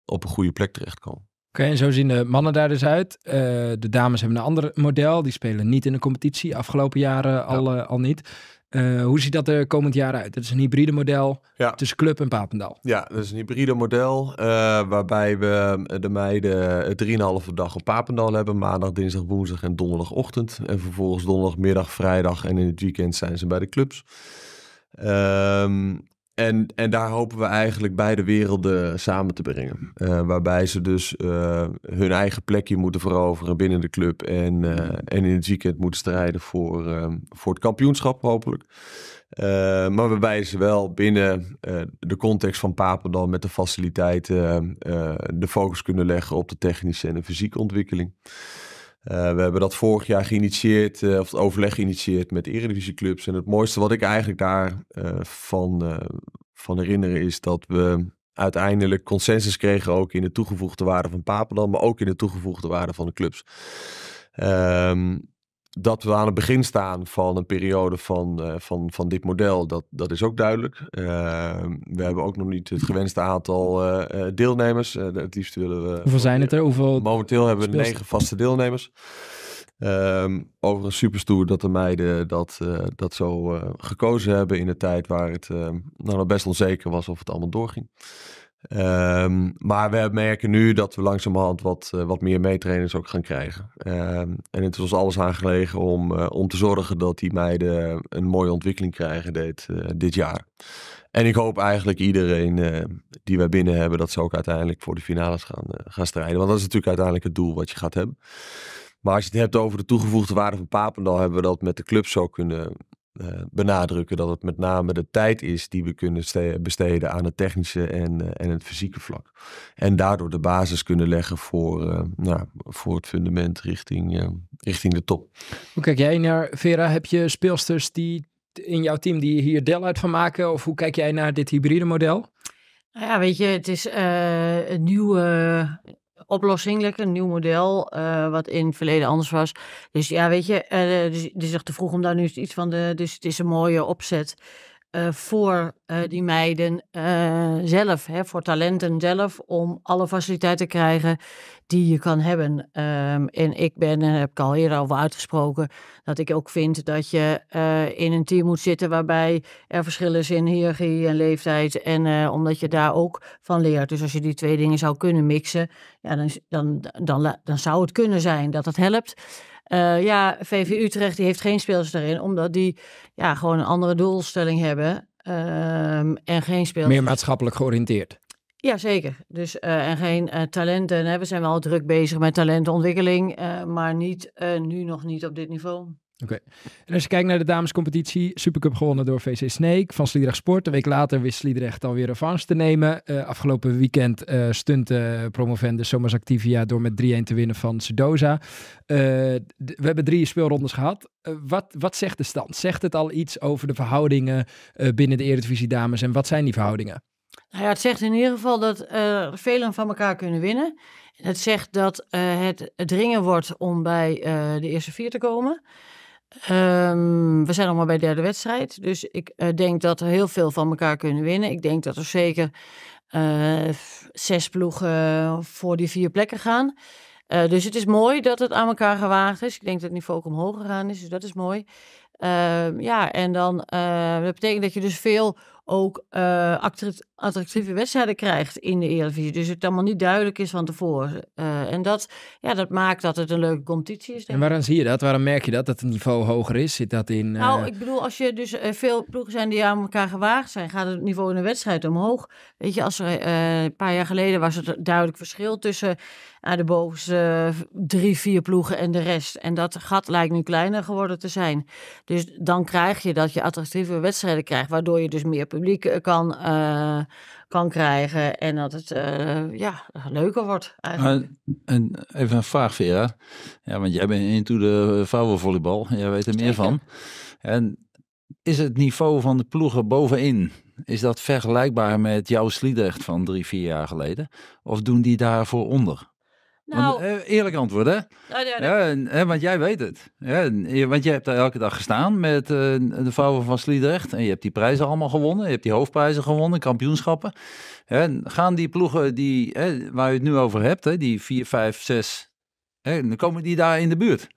op een goede plek terechtkomen. Oké, en zo zien de mannen daar dus uit. de dames hebben een ander model. Die spelen niet in de competitie. Afgelopen jaren al, al niet. Eh, hoe ziet dat er komend jaar uit? Het is een hybride model tussen club en Papendal. Ja, dat is een hybride model eh, waarbij we eh, de meiden drieënhalve dag op Papendal hebben. Maandag, dinsdag, woensdag en donderdagochtend. En vervolgens donderdagmiddag, vrijdag en in het weekend zijn ze bij de clubs. Um, en, en daar hopen we eigenlijk beide werelden samen te brengen. Eh, waarbij ze dus eh, hun eigen plekje moeten veroveren binnen de club. En, eh, en in het weekend moeten strijden voor, ehm, voor het kampioenschap, hopelijk. maar waarbij ze wel binnen de context van Papendal met de faciliteiten de focus kunnen leggen op de technische en de fysieke ontwikkeling. Eh, we hebben dat vorig jaar geïnitieerd, eh, of het overleg geïnitieerd met clubs. En het mooiste wat ik eigenlijk daarvan eh, van herinneren is dat we uiteindelijk consensus kregen ook in de toegevoegde waarde van Papendal, maar ook in de toegevoegde waarde van de clubs. Um, dat we aan het begin staan van een periode van, eh, van, van dit model, dat, dat is ook duidelijk. Ehm, we hebben ook nog niet het gewenste aantal eh, eh, deelnemers. het liefst willen we. Hoeveel zijn het er? Hoeveel momenteel hebben we negen vaste deelnemers. Um, overigens superstoer dat de meiden dat, dat zo gekozen hebben in de tijd waar het ehm, nou, best onzeker was of het allemaal doorging. Ehm, maar we merken nu dat we langzamerhand wat, eh, wat meer meetrainers ook gaan krijgen. Ehm, en het was alles aangelegen om, eh, om te zorgen dat die meiden een mooie ontwikkeling krijgen dit, eh, dit jaar. En ik hoop eigenlijk iedereen die wij binnen hebben, dat ze ook uiteindelijk voor de finales gaan, gaan strijden. Want dat is natuurlijk uiteindelijk het doel wat je gaat hebben. Maar als je het hebt over de toegevoegde waarde van Papendal, hebben we dat met de club zo kunnen, eh, benadrukken dat het met name de tijd is die we kunnen besteden aan het technische en, eh, en het fysieke vlak. En daardoor de basis kunnen leggen voor, uh, nou, voor het fundament richting, richting de top. Hoe kijk jij naar, Vera? Heb je speelsters die in jouw team die hier deel uit van maken? Of hoe kijk jij naar dit hybride model? Nou ja, weet je, het is een nieuwe oplossinglijke een nieuw model, eh, wat in het verleden anders was. Dus ja, weet je, uh, dus, het is echt te vroeg om daar nu iets van de. Dus het is een mooie opzet. Eh, voor eh, die meiden eh, zelf, hè, voor talenten zelf, om alle faciliteiten te krijgen die je kan hebben. Ehm, en ik ben, en heb ik al eerder over uitgesproken, dat ik ook vind dat je in een team moet zitten waarbij er verschillen zijn in hiërarchie en leeftijd. En omdat je daar ook van leert. Dus als je die twee dingen zou kunnen mixen, ja, dan, dan, dan, dan zou het kunnen zijn dat het helpt. Eh, ja, VV Utrecht die heeft geen speels daarin, omdat die ja, gewoon een andere doelstelling hebben. Ehm, en geen speels. Meer maatschappelijk georiënteerd. Ja, zeker. Dus, eh, en geen uh, talenten. Hè. We zijn wel druk bezig met talentontwikkeling, maar niet, nu nog niet op dit niveau. Oké. En als je kijkt naar de damescompetitie, Supercup gewonnen door VC Snake van Sliedrecht Sport. Een week later wist Sliedrecht alweer revanche te nemen. Eh, afgelopen weekend uh, promovende uh, promovendus Somas Activia door met 3-1 te winnen van Sedoza. we hebben drie speelrondes gehad. wat, wat zegt de stand? Zegt het al iets over de verhoudingen binnen de Eredivisie dames en wat zijn die verhoudingen? Nou ja, het zegt in ieder geval dat velen van elkaar kunnen winnen. Het zegt dat het dringen wordt om bij de eerste vier te komen. Ehm, we zijn allemaal bij de derde wedstrijd. Dus ik eh, denk dat we heel veel van elkaar kunnen winnen. Ik denk dat er zeker eh, zes ploegen voor die vier plekken gaan. Eh, dus het is mooi dat het aan elkaar gewaagd is. Ik denk dat het niveau ook omhoog gegaan is, dus dat is mooi. Ehm, ja, en dan, dat betekent dat je dus veel ook uh, attractieve wedstrijden krijgt in de Eredivisie. Dus het allemaal niet duidelijk is van tevoren. Eh, en dat, ja, dat maakt dat het een leuke competitie is. En waarom zie je dat? Waarom merk je dat? Dat het niveau hoger is? Zit dat in... Nou, eh, ik bedoel, als je dus veel ploegen zijn die aan elkaar gewaagd zijn, gaat het niveau in de wedstrijd omhoog. Weet je, als er een paar jaar geleden was het een duidelijk verschil tussen naar nou, de bovenste eh, drie, vier ploegen en de rest. En dat gat lijkt nu kleiner geworden te zijn. Dus dan krijg je dat je attractieve wedstrijden krijgt, waardoor je dus meer publiek eh, kan, eh, kan krijgen en dat het ja, leuker wordt eigenlijk. en even een vraag Vera, ja, want jij bent into de vrouwenvolleybal, jij weet er meer van. En is het niveau van de ploegen bovenin, is dat vergelijkbaar met jouw Sliedrecht van drie, vier jaar geleden? Of doen die daarvoor onder? Nou, eh, eerlijk antwoord, hè? ja, want jij weet het. Ja, want jij hebt daar elke dag gestaan met eh, de vrouwen van Sliedrecht. En je hebt die prijzen allemaal gewonnen. Je hebt die hoofdprijzen gewonnen, kampioenschappen. En gaan die ploegen die, waar je het nu over hebt, die 4, 5, 6, dan komen die daar in de buurt?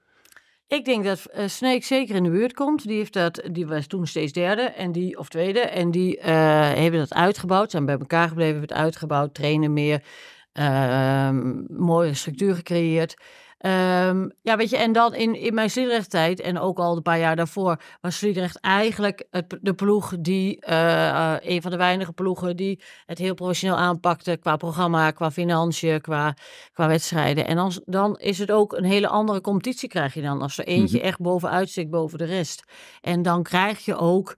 Ik denk dat eh, Sneek zeker in de buurt komt. Die, heeft dat, die was toen steeds derde en die, of tweede. En die hebben dat uitgebouwd, zijn bij elkaar gebleven, hebben het uitgebouwd, trainen meer. Ehm, mooie structuur gecreëerd. Ehm, ja, weet je, en dan in, in mijn Sliedrecht-tijd en ook al een paar jaar daarvoor was Sliedrecht eigenlijk het, de ploeg die, eh, eh, een van de weinige ploegen die het heel professioneel aanpakte qua programma, qua financiën, qua, qua wedstrijden. En dan, dan is het ook een hele andere competitie krijg je dan als er eentje mhm. echt bovenuit zit boven de rest. En dan krijg je ook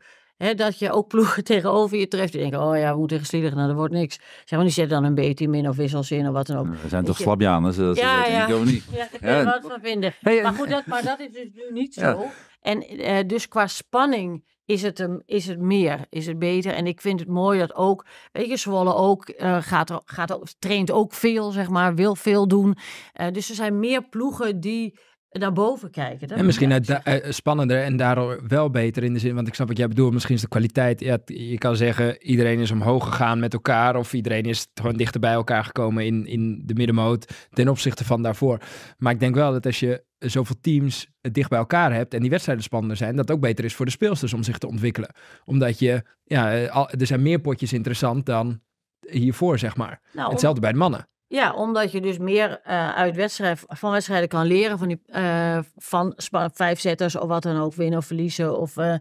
dat je ook ploegen tegenover je treft. Die denken, oh ja, we moeten tegen nou, dat wordt niks. Zeg maar, die zetten dan een beetje min of wissels in of wat dan ook. We zijn toch ze dat ja, ja. niet. Ja, wat van vinden. maar eh, goed, dat, maar dat is dus nu niet zo. En eh, dus qua spanning is het, een is het meer, is het beter. En ik vind het mooi dat ook, weet je, Zwolle ook, eh, gaat, gaat ook, traint ook veel, zeg maar, wil veel doen. dus er zijn meer ploegen die naar boven kijken. en misschien uit eh, spannender en daardoor wel beter in de zin, want ik snap wat jij bedoelt. Misschien is de kwaliteit, ja, je kan zeggen iedereen is omhoog gegaan met elkaar of iedereen is gewoon dichter bij elkaar gekomen in, in de middenmoot ten opzichte van daarvoor. Maar ik denk wel dat als je zoveel teams eh, dicht bij elkaar hebt en die wedstrijden spannender zijn, dat het ook beter is voor de speelsters om zich te ontwikkelen. Omdat je, ja, eh, er zijn meer potjes interessant dan hiervoor, zeg maar. Nou, Hetzelfde bij de mannen. Ja, omdat je dus meer eh, uit wedstrijden, van wedstrijden kan leren. Van, die, eh, van vijf zetters of wat dan ook, winnen of verliezen. Of, eh,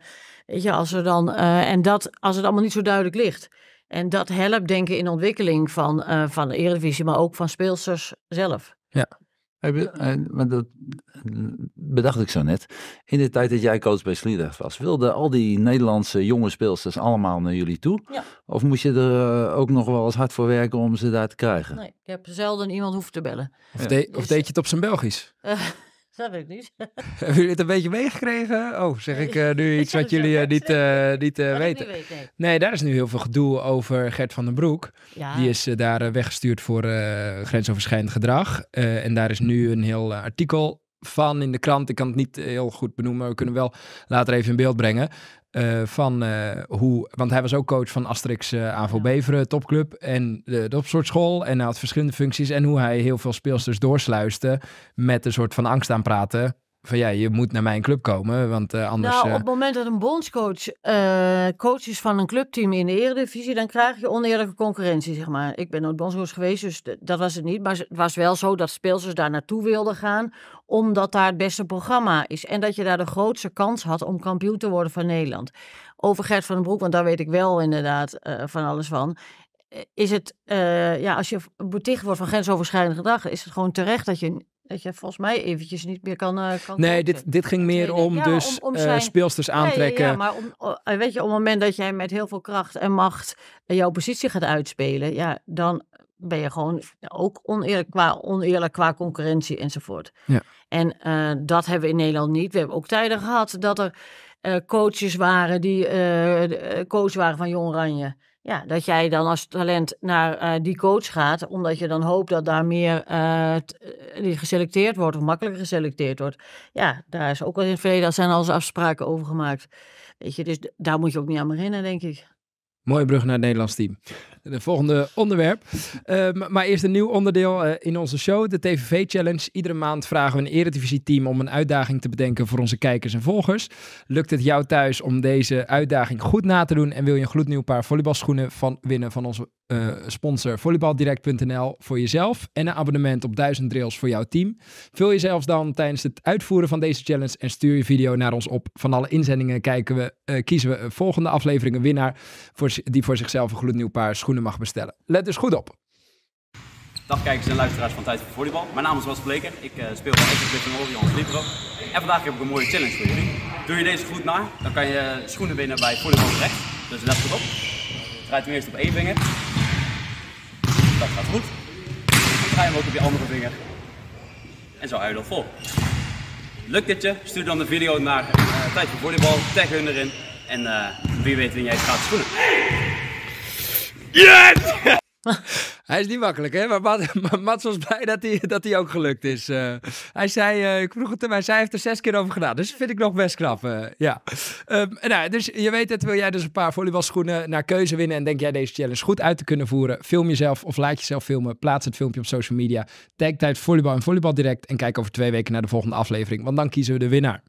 weet je, als er dan, en dat als het allemaal niet zo duidelijk ligt. En dat helpt denken in de ontwikkeling van, van de Eredivisie, maar ook van speelsters zelf. Ja. Maar dat bedacht ik zo net. In de tijd dat jij coach bij Sliedrecht was, wilden al die Nederlandse jonge speelsters allemaal naar jullie toe? Of moest je er eh, ook nog wel eens hard voor werken om ze daar te krijgen? Nee, ik heb zelden iemand hoeven te bellen. Of, of deed je het op zijn Belgisch? Dat weet ik niet. Hebben jullie het een beetje meegekregen? Oh, zeg ik eh, nu iets wat jullie eh, niet, eh, niet weten. nee. daar is nu heel veel gedoe over Gert van den Broek. Die is daar weggestuurd voor grensoverschrijdend gedrag. en daar is nu een heel artikel van in de krant. Ik kan het niet heel goed benoemen. We kunnen wel later even in beeld brengen. Eh, van eh, hoe, want hij was ook coach van Asterix uh, AVO Beveren, topclub en de, de opsoortschool. En hij had verschillende functies en hoe hij heel veel speelsters doorsluiste met een soort van angst aanpraten van ja, je moet naar mijn club komen, want eh, anders... Nou, op eh, het moment dat een bondscoach uh, coach is van een clubteam in de eredivisie, dan krijg je oneerlijke concurrentie, zeg maar. Ik ben nooit bondscoach geweest, dus dat was het niet. Maar het was wel zo dat speelsers daar naartoe wilden gaan, omdat daar het beste programma is. En dat je daar de grootste kans had om kampioen te worden van Nederland. Over Gert van den Broek, want daar weet ik wel inderdaad van alles van is het, ja, als je beticht wordt van grensoverschrijdende gedrag, is het gewoon terecht dat je dat je volgens mij eventjes niet meer kan. Eh, kan nee, dit, dit ging meer om dus om, eh, speelsters aantrekken. Ja, maar om, eh, weet je, op het moment dat jij met heel veel kracht en macht jouw positie gaat uitspelen, ja, dan ben je gewoon ook oneerlijk qua, oneerlijk qua concurrentie enzovoort. Ja. En dat hebben we in Nederland niet. We hebben ook tijden gehad dat er coaches waren die coach waren van Jong Oranje. Ja, dat jij dan als talent naar eh, die coach gaat, omdat je dan hoopt dat daar meer eh, eh, geselecteerd wordt of makkelijker geselecteerd wordt. Ja, daar is ook al in het verleden, daar zijn al eens afspraken over gemaakt. Weet je, dus daar moet je ook niet aan beginnen, denk ik. Mooie brug naar het Nederlands team het volgende onderwerp. Ehm, maar eerst een nieuw onderdeel eh, in onze show, de TVV Challenge. Iedere maand vragen we een Eredivisie-team om een uitdaging te bedenken voor onze kijkers en volgers. Lukt het jou thuis om deze uitdaging goed na te doen en wil je een gloednieuw paar volleybalschoenen van winnen van onze eh, sponsor volleybaldirect.nl voor jezelf en een abonnement op 1000 drills voor jouw team? Vul jezelf dan tijdens het uitvoeren van deze challenge en stuur je video naar ons op. Van alle inzendingen kijken we, eh, kiezen we volgende aflevering een winnaar voor, die voor zichzelf een gloednieuw paar schoenen mag bestellen. Let dus goed op. Dag kijkers en luisteraars van Tijd voor Volleybal. Mijn naam is Bas Bleker. Ik uh, speel bij Exit Orion Libro. En vandaag heb ik een mooie challenge voor jullie. Doe je deze goed na, dan kan je schoenen winnen bij Volleybal Direct. Dus let goed op. Draait hem eerst op één vinger. Dat gaat goed. Dan draai hem ook op je andere vinger. En zo hou je dat vol. Lukt dit je? Stuur dan de video naar uh, Tijd voor Volleybal. Tag hun erin. En eh, wie weet win jij gaat schoenen. Yes! hij is niet makkelijk, hè? Maar, Mats, was blij dat hij, dat hij ook gelukt is. Eh. hij zei, eh, ik vroeg het hem, hij hij heeft er zes keer over gedaan. Dus vind ik nog best knap, eh, ja. Um, nou, dus je weet het, wil jij dus een paar volleybalschoenen naar keuze winnen... en denk jij deze challenge goed uit te kunnen voeren? Film jezelf of laat jezelf filmen. Plaats het filmpje op social media. Tag tijd volleybal en volleybal direct. En kijk over twee weken naar de volgende aflevering, want dan kiezen we de winnaar.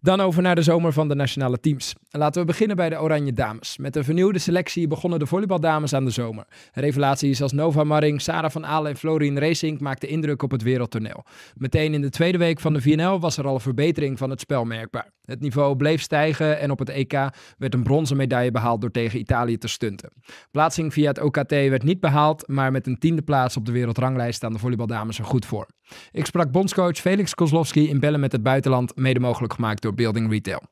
Dan over naar de zomer van de nationale teams. Laten we beginnen bij de Oranje Dames. Met een vernieuwde selectie begonnen de volleybaldames aan de zomer. Revelaties als Nova Maring, Sarah van Aalen en Florien Racing maakten indruk op het wereldtoneel. Meteen in de tweede week van de VNL was er al een verbetering van het spel merkbaar. Het niveau bleef stijgen en op het EK werd een bronzen medaille behaald door tegen Italië te stunten. Plaatsing via het OKT werd niet behaald, maar met een tiende plaats op de wereldranglijst staan de volleybaldames er goed voor. Ik sprak bondscoach Felix Kozlowski in Bellen met het Buitenland, mede mogelijk gemaakt door Building Retail.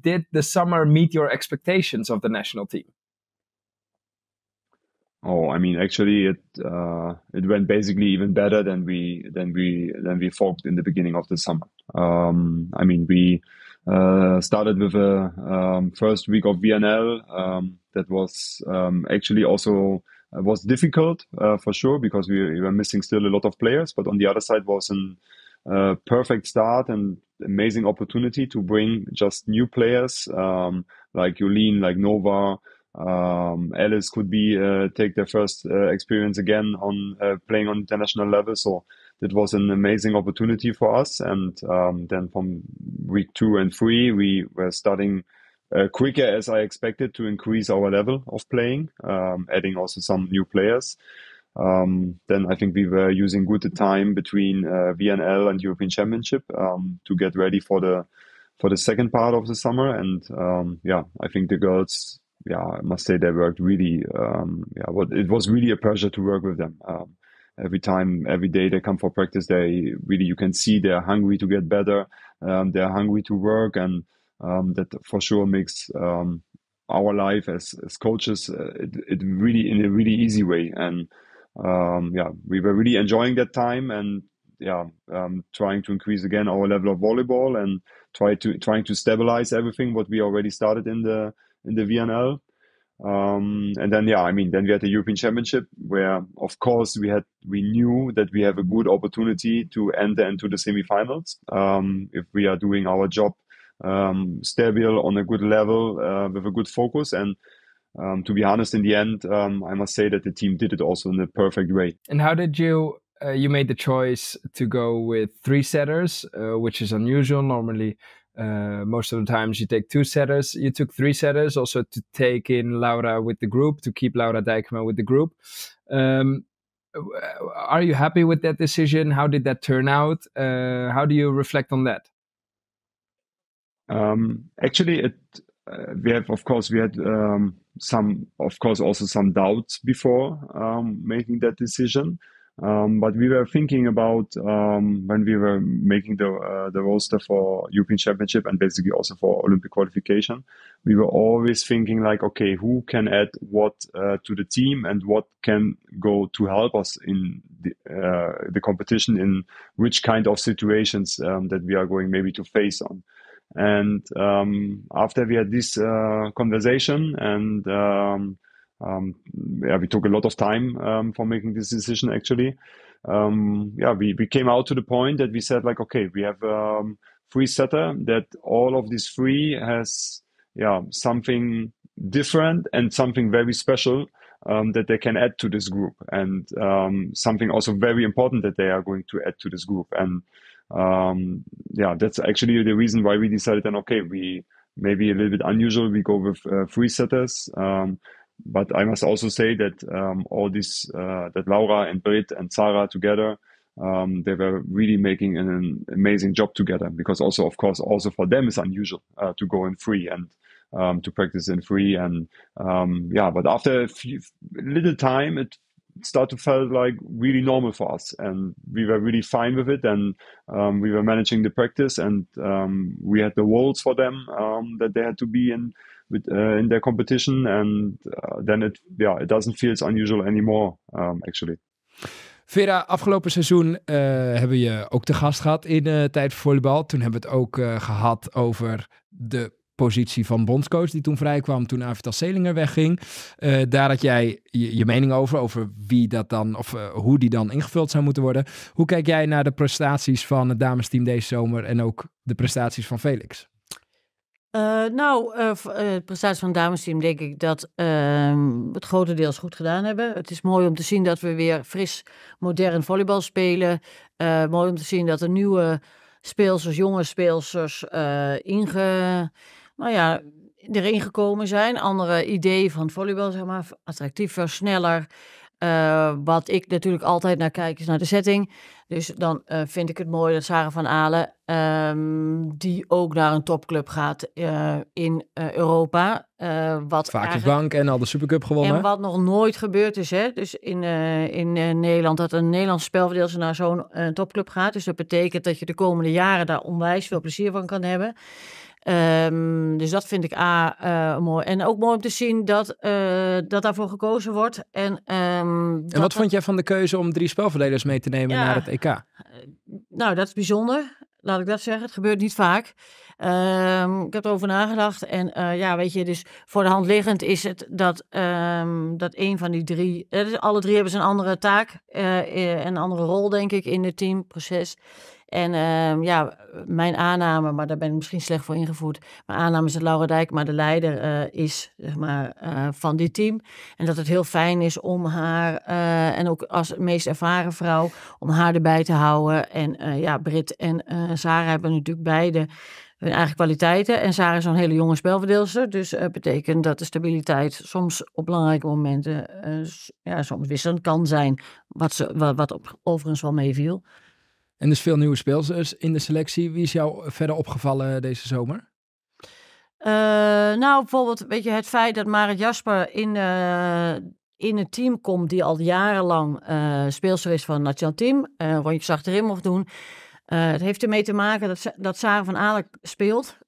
did the summer meet your expectations of the national team? Oh, I mean, actually, it uh, it went basically even better than we than we than we thought in the beginning of the summer. Um, I mean, we uh, started with a um, first week of VNL um, that was um, actually also uh, was difficult uh, for sure because we, we, were missing still a lot of players. But on the other side was an perfect start and amazing opportunity to bring just new players um, like Yulin, like Nova. Um, Alice could be uh, take their first uh, experience again on uh, playing on international level. So that was an amazing opportunity for us. And um, then from week two and three, we were starting uh, quicker as I expected to increase our level of playing, um, adding also some new players. Um, then I think we were using good time between uh, VNL and European Championship um, to get ready for the for the second part of the summer. And um, yeah, I think the girls, yeah, I must say they worked really. Um, yeah, but it was really a pleasure to work with them. Um, every time, every day they come for practice, they really you can see they're hungry to get better. Um, they're hungry to work, and that for sure makes our life as as coaches uh, it, it really in a really easy way and um, yeah, we were really enjoying that time and yeah, um, trying to increase again our level of volleyball and try to trying to stabilize everything what we already started in the in the VNL. Um, and then yeah, I mean, then we had the European Championship where, of course, we had we knew that we have a good opportunity to enter into the semifinals um, if we are doing our job um, stable on a good level uh, with a good focus and um, to be honest, in the end, um, I must say that the team did it also in a perfect way. And how did you? Uh, you made the choice to go with three setters, uh, which is unusual. Normally, uh, most of the times you take two setters. You took three setters, also to take in Laura with the group to keep Laura Dijkma with the group. Um, uh, are you happy with that decision? How did that turn out? Uh, how do you reflect on that? Um, actually, it uh, we have of course we had um, some of course also some doubts before um, making that decision um, but we were thinking about um, when we were making the uh, the roster for European Championship and basically also for Olympic qualification we were always thinking like okay who can add what uh, to the team and what can go to help us in the, uh, the competition in which kind of situations um, that we are going maybe to face on and um, after we had this uh, conversation, and um, um, yeah, we took a lot of time um, for making this decision. Actually, um, yeah, we, we came out to the point that we said like, okay, we have um, free setter that all of these free has yeah something different and something very special um, that they can add to this group and um, something also very important that they are going to add to this group and um, yeah, that's actually the reason why we decided then, okay, we maybe a little bit unusual, we go with uh, free setters. Um, but I must also say that um, all this, uh, that Laura and Britt and Sarah together, um, they were really making an, amazing job together because also, of course, also for them is unusual uh, to go in free and um, to practice in free and um, yeah. But after a few, little time, it start to felt like really normal for us and we were really fine with it and um, we were managing the practice and um, we had the walls for them um, that they had to be in with, uh, in their competition and uh, then it yeah it doesn't feel unusual anymore um, actually Vera, afgelopen seizoen uh, hebben je ook te gast gehad in uh, Tijd voor Volleybal. Toen hebben we het ook uh, gehad over de positie van bondscoach die toen vrijkwam toen Avital Selinger wegging. Eh, daar had jij je, mening over, over wie dat dan, of eh, hoe die dan ingevuld zou moeten worden. Hoe kijk jij naar de prestaties van het damesteam deze zomer en ook de prestaties van Felix? Uh, nou, de prestaties van het damesteam denk ik dat ehm, we het grotendeels goed gedaan hebben. Het is mooi om te zien dat we weer fris, modern volleybal spelen. mooi om te zien dat er nieuwe speelsers, jonge speelsers inge nou ja, erin gekomen zijn. Andere ideeën van volleybal, zeg maar, attractiever, sneller. Eh, wat ik natuurlijk altijd naar kijk is naar de setting. Dus dan eh, vind ik het mooi dat Sarah van Aalen, ehm, die ook naar een topclub gaat eh, in Europa. wat Vaak de bank en al de Supercup gewonnen. En wat nog nooit gebeurd is. Hè? Dus in, in Nederland, dat een Nederlands spelverdeelster naar zo'n topclub gaat. Dus dat betekent dat je de komende jaren daar onwijs veel plezier van kan hebben. Ehm, dus dat vind ik A eh, mooi. En ook mooi om te zien dat, eh, dat daarvoor gekozen wordt. En, ehm, en wat vond jij van de keuze om drie spelverdelers mee te nemen naar het EK? Eh, nou, dat is bijzonder. Laat ik dat zeggen. Het gebeurt niet vaak. Ehm, ik heb erover nagedacht. En ja, weet je, dus voor de hand liggend is het dat, dat een van die drie. Dus alle drie hebben ze een andere taak en een andere rol, denk ik, in het teamproces. En ehm, ja, mijn aanname, maar daar ben ik misschien slecht voor ingevoerd. Mijn aanname is dat Laura Dijk maar de leider eh, is zeg maar, eh, van dit team. En dat het heel fijn is om haar, eh, en ook als meest ervaren vrouw, om haar erbij te houden. En ja, Brit en Sarah hebben natuurlijk beide hun eigen kwaliteiten. En Sarah is een hele jonge spelverdeelster. Dus dat betekent dat de stabiliteit soms op belangrijke momenten ja, soms wisselend kan zijn. Wat, ze, wat, wat op, overigens wel meeviel. En dus veel nieuwe speelsters dus in de selectie. Wie is jou verder opgevallen deze zomer? Eh, nou, bijvoorbeeld weet je, het feit dat Marit Jasper in, uh, in een team komt... die al jarenlang eh, speelster is van het nationaal team. Uh, zag erin mocht doen. het heeft ermee te maken dat, dat Sarah van Alek speelt.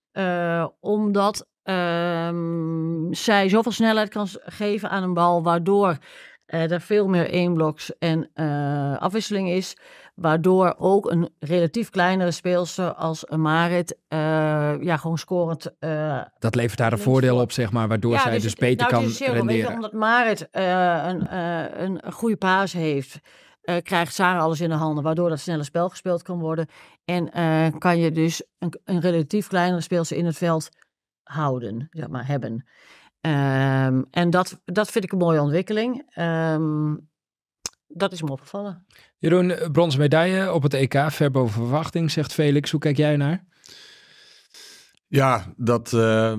omdat ehm, zij zoveel snelheid kan geven aan een bal... waardoor er veel meer eenbloks en afwisseling is... Waardoor ook een relatief kleinere speelster als Marit eh, ja, gewoon scorend... Eh, dat levert daar een voordeel op, zeg maar, waardoor zij dus, dus, beter nou, kan heel renderen. omdat Marit eh, een, een goede paas heeft, krijgt Sarah alles in de handen. Waardoor dat snelle spel gespeeld kan worden. En kan je dus een, een relatief kleinere speelster in het veld houden, zeg maar, hebben. Ehm, en dat, dat vind ik een mooie ontwikkeling. Ehm, dat is me opgevallen. Jeroen, eh, bronzen medaille op het EK, ver boven verwachting, zegt Felix. Hoe kijk jij naar? Ja, dat, eh,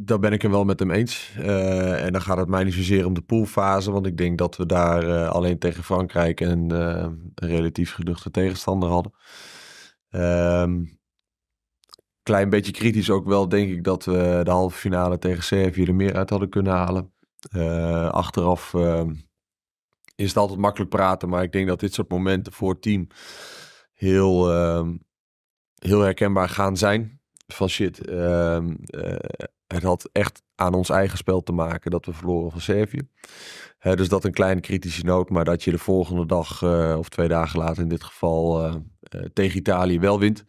dat ben ik er wel met hem eens. Eh, en dan gaat het mij niet zozeer om de poolfase, want ik denk dat we daar alleen tegen Frankrijk een, een relatief geduchte tegenstander hadden. Ehm, klein beetje kritisch ook wel, denk ik, dat we de halve finale tegen Servië er meer uit hadden kunnen halen. achteraf ehm, is het altijd makkelijk praten. Maar ik denk dat dit soort momenten voor het team heel, ehm, heel herkenbaar gaan zijn. Van shit, ehm, eh, het had echt aan ons eigen spel te maken dat we verloren van Servië. dus dat een kleine kritische noot, maar dat je de volgende dag eh, of twee dagen later in dit geval eh, tegen Italië wel wint.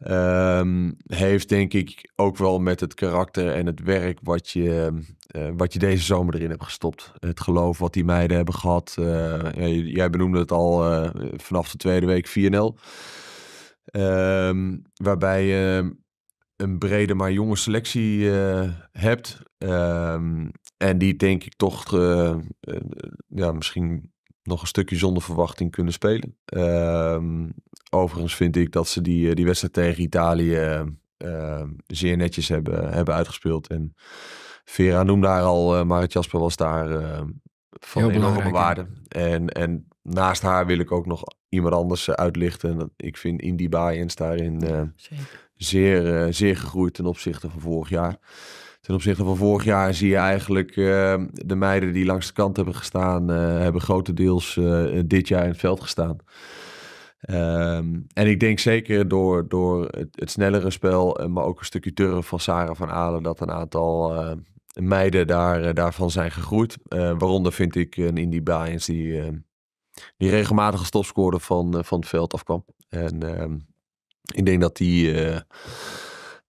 Ehm, heeft denk ik ook wel met het karakter en het werk wat je, eh, wat je deze zomer erin hebt gestopt. Het geloof wat die meiden hebben gehad. Eh, jij benoemde het al eh, vanaf de tweede week 4-0. Ehm, waarbij je een brede maar jonge selectie hebt. Ehm, en die denk ik toch ja, misschien nog een stukje zonder verwachting kunnen spelen. Ehm, overigens vind ik dat ze die, eh, die wedstrijd tegen Italië ehm, zeer netjes hebben, hebben uitgespeeld. En Vera noemde daar al, eh, Marit Jasper was daar ehm, van enorme waarde. En, en naast haar wil ik ook nog iemand anders eh, uitlichten. Ik vind Indy Bayens daarin zeer, zeer gegroeid ten opzichte van vorig jaar ten opzichte van vorig jaar zie je eigenlijk eh, de meiden die langs de kant hebben gestaan, eh, hebben grotendeels uh, dit jaar in het veld gestaan. Ehm, en ik denk zeker door, door het, snellere spel, maar ook een stukje turf van Sarah van Aalen, dat een aantal meiden daar, daarvan zijn gegroeid. waaronder vind ik een Indy Bayens die, die regelmatig een van, van het veld afkwam. En ehm, ik denk dat die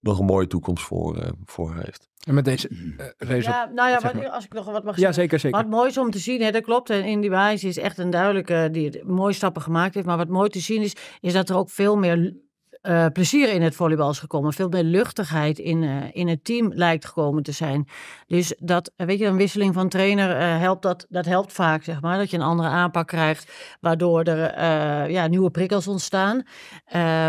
nog een mooie toekomst voor, eh, voor heeft. En met deze uh, Ja, nou ja, als ik nog wat mag zeggen. Ja, zeker, zeker. Wat mooi is om te zien, hè, dat klopt. En Indy Wijs is echt een duidelijke die mooie stappen gemaakt heeft. Maar wat mooi te zien is, is dat er ook veel meer eh, plezier in het volleybal is gekomen. Veel meer luchtigheid in, in het team lijkt gekomen te zijn. Dus dat, weet je, een wisseling van trainer helpt dat, dat helpt vaak, zeg maar. Dat je een andere aanpak krijgt, waardoor er ja, nieuwe prikkels ontstaan.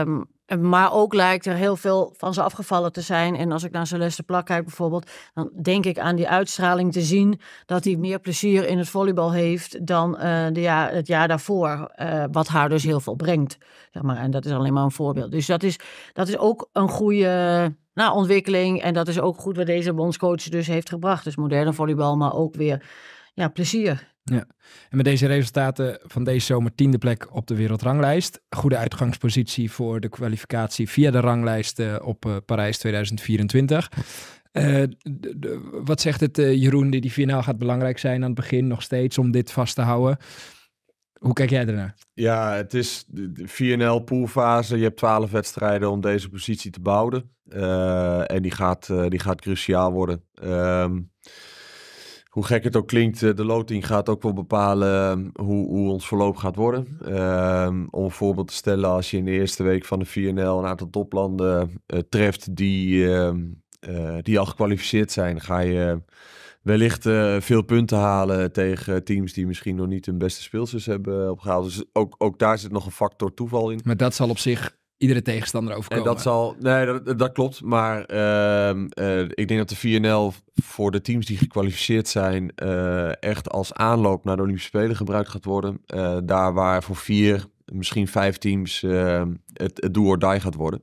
Um, maar ook lijkt er heel veel van ze afgevallen te zijn. En als ik naar Celeste Plak kijk bijvoorbeeld, dan denk ik aan die uitstraling te zien dat hij meer plezier in het volleybal heeft dan eh, de ja, het jaar daarvoor. Eh, wat haar dus heel veel brengt. Zeg maar. En dat is alleen maar een voorbeeld. Dus dat is, dat is ook een goede nou, ontwikkeling. En dat is ook goed wat deze bondscoach dus heeft gebracht. Dus moderne volleybal, maar ook weer ja, plezier ja, en met deze resultaten van deze zomer tiende plek op de wereldranglijst. Goede uitgangspositie voor de kwalificatie via de ranglijsten eh, op eh, Parijs 2024. Eh, wat zegt het Jeroen, die, die finale gaat belangrijk zijn aan het begin nog steeds om dit vast te houden. Hoe kijk jij ernaar? Ja, het is de 4-0 poolfase. Je hebt 12 wedstrijden om deze positie te bouwen, en die gaat, die gaat cruciaal worden. Um, hoe gek het ook klinkt, eh, de loting gaat ook wel bepalen ehm, hoe, hoe ons verloop gaat worden. Ehm, om een voorbeeld te stellen, als je in de eerste week van de 4NL een aantal toplanden eh, treft die, ehm, eh, die al gekwalificeerd zijn, ga je wellicht veel punten halen tegen teams die misschien nog niet hun beste speelsters hebben opgehaald. Dus ook, ook daar zit nog een factor toeval in. Maar dat zal op zich iedere tegenstander overkomen. En dat zal, nee, dat, dat klopt. Maar ehm, eh, ik denk dat de 4-0 voor de teams die gekwalificeerd zijn, eh, echt als aanloop naar de Olympische Spelen gebruikt gaat worden. Eh, daar waar voor vier, misschien vijf teams ehm, het, het do or die gaat worden.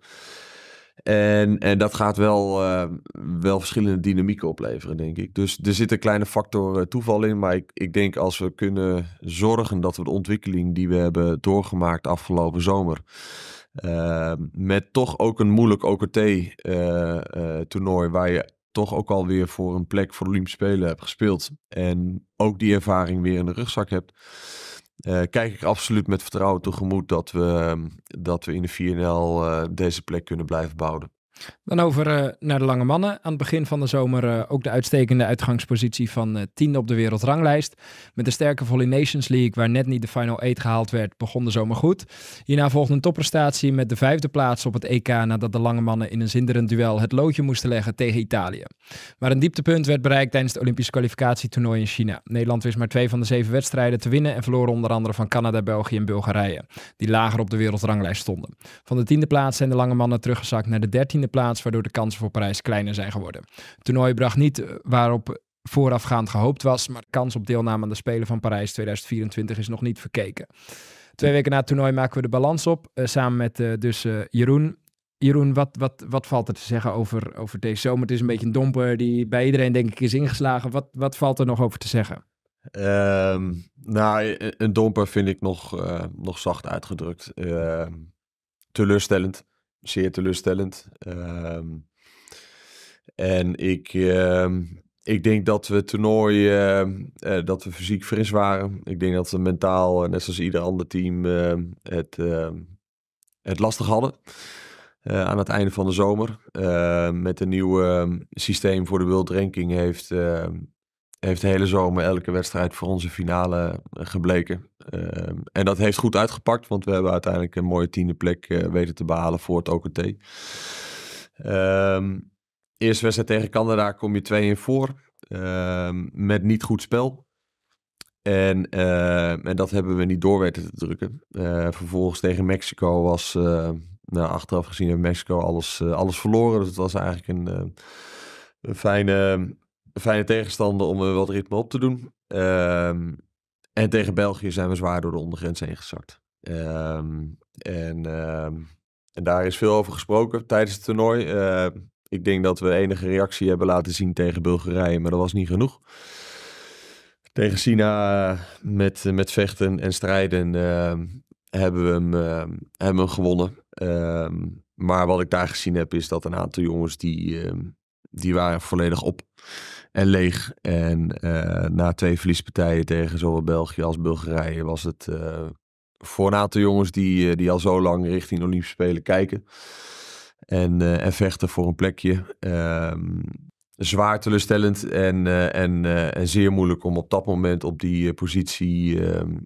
En, en dat gaat wel, ehm, wel verschillende dynamieken opleveren, denk ik. Dus er zit een kleine factor toeval in. Maar ik, ik denk als we kunnen zorgen dat we de ontwikkeling die we hebben doorgemaakt afgelopen zomer Ehm, met toch ook een moeilijk OKT-toernooi, eh, eh, waar je toch ook alweer voor een plek voor de Olympische Spelen hebt gespeeld. En ook die ervaring weer in de rugzak hebt. Eh, kijk ik absoluut met vertrouwen tegemoet dat we, ehm, dat we in de 4 deze plek kunnen blijven bouwen. Dan over eh, naar de lange mannen. Aan het begin van de zomer eh, ook de uitstekende uitgangspositie van eh, tiende op de wereldranglijst. Met de sterke volley Nations League, waar net niet de Final 8 gehaald werd, begon de zomer goed. Hierna volgde een topprestatie met de vijfde plaats op het EK nadat de lange mannen in een zinderend duel het loodje moesten leggen tegen Italië. Maar een dieptepunt werd bereikt tijdens het Olympische kwalificatietoernooi in China. Nederland wist maar twee van de zeven wedstrijden te winnen en verloor onder andere van Canada, België en Bulgarije, die lager op de wereldranglijst stonden. Van de tiende plaats zijn de lange mannen teruggezakt naar de dertiende plaats, waardoor de kansen voor Parijs kleiner zijn geworden. toernooi bracht niet eh, waarop voorafgaand gehoopt was, maar de kans op deelname aan de Spelen van Parijs 2024 is nog niet verkeken. Twee weken na het toernooi maken we de balans op, eh, samen met eh, dus Jeroen. Jeroen, wat, wat, wat valt er te zeggen over, over deze zomer? Het is een beetje een domper die bij iedereen denk ik is ingeslagen. Wat, wat valt er nog over te zeggen? Ehm, nou, e-, e-, een domper vind ik nog, nog zacht uitgedrukt. Ehm, teleurstellend zeer teleurstellend. Ehm, en ik, ehm, ik denk dat we toernooi, eh, eh, dat we fysiek fris waren. Ik denk dat we mentaal, eh, net zoals ieder ander team, ehm, het, het lastig hadden. aan het einde van de zomer. met een nieuw systeem voor de World Ranking heeft heeft de hele zomer elke wedstrijd voor onze finale eh, gebleken. Ehm, en dat heeft goed uitgepakt, want we hebben uiteindelijk een mooie tiende plek eh, weten te behalen voor het OKT. Um, ehm, eerste wedstrijd tegen Canada kom je 2 in voor. Ehm, met niet goed spel. En, en dat hebben we niet door weten te drukken. Eh, vervolgens tegen Mexico was, nou, achteraf gezien, heeft Mexico alles, alles verloren. Dus het was eigenlijk een, een fijne fijne tegenstander om er eh, wat ritme op te doen. Ehm, en tegen België zijn we zwaar door de ondergrens heen gezakt. Ehm, en, ehm, en, daar is veel over gesproken tijdens het toernooi. Eh, ik denk dat we enige reactie hebben laten zien tegen Bulgarije, maar dat was niet genoeg. Tegen China eh, met, met vechten en strijden hebben, we hem, hebben hem gewonnen. maar wat ik daar gezien heb, is dat een aantal jongens die, die waren volledig op en leeg. En eh, na twee verliespartijen tegen zowel België als Bulgarije was het eh, voor een aantal jongens die, eh, die al zo lang richting Olympische Spelen kijken. En, en vechten voor een plekje. Ehm, zwaar teleurstellend en, en, en zeer moeilijk om op dat moment op die positie ehm,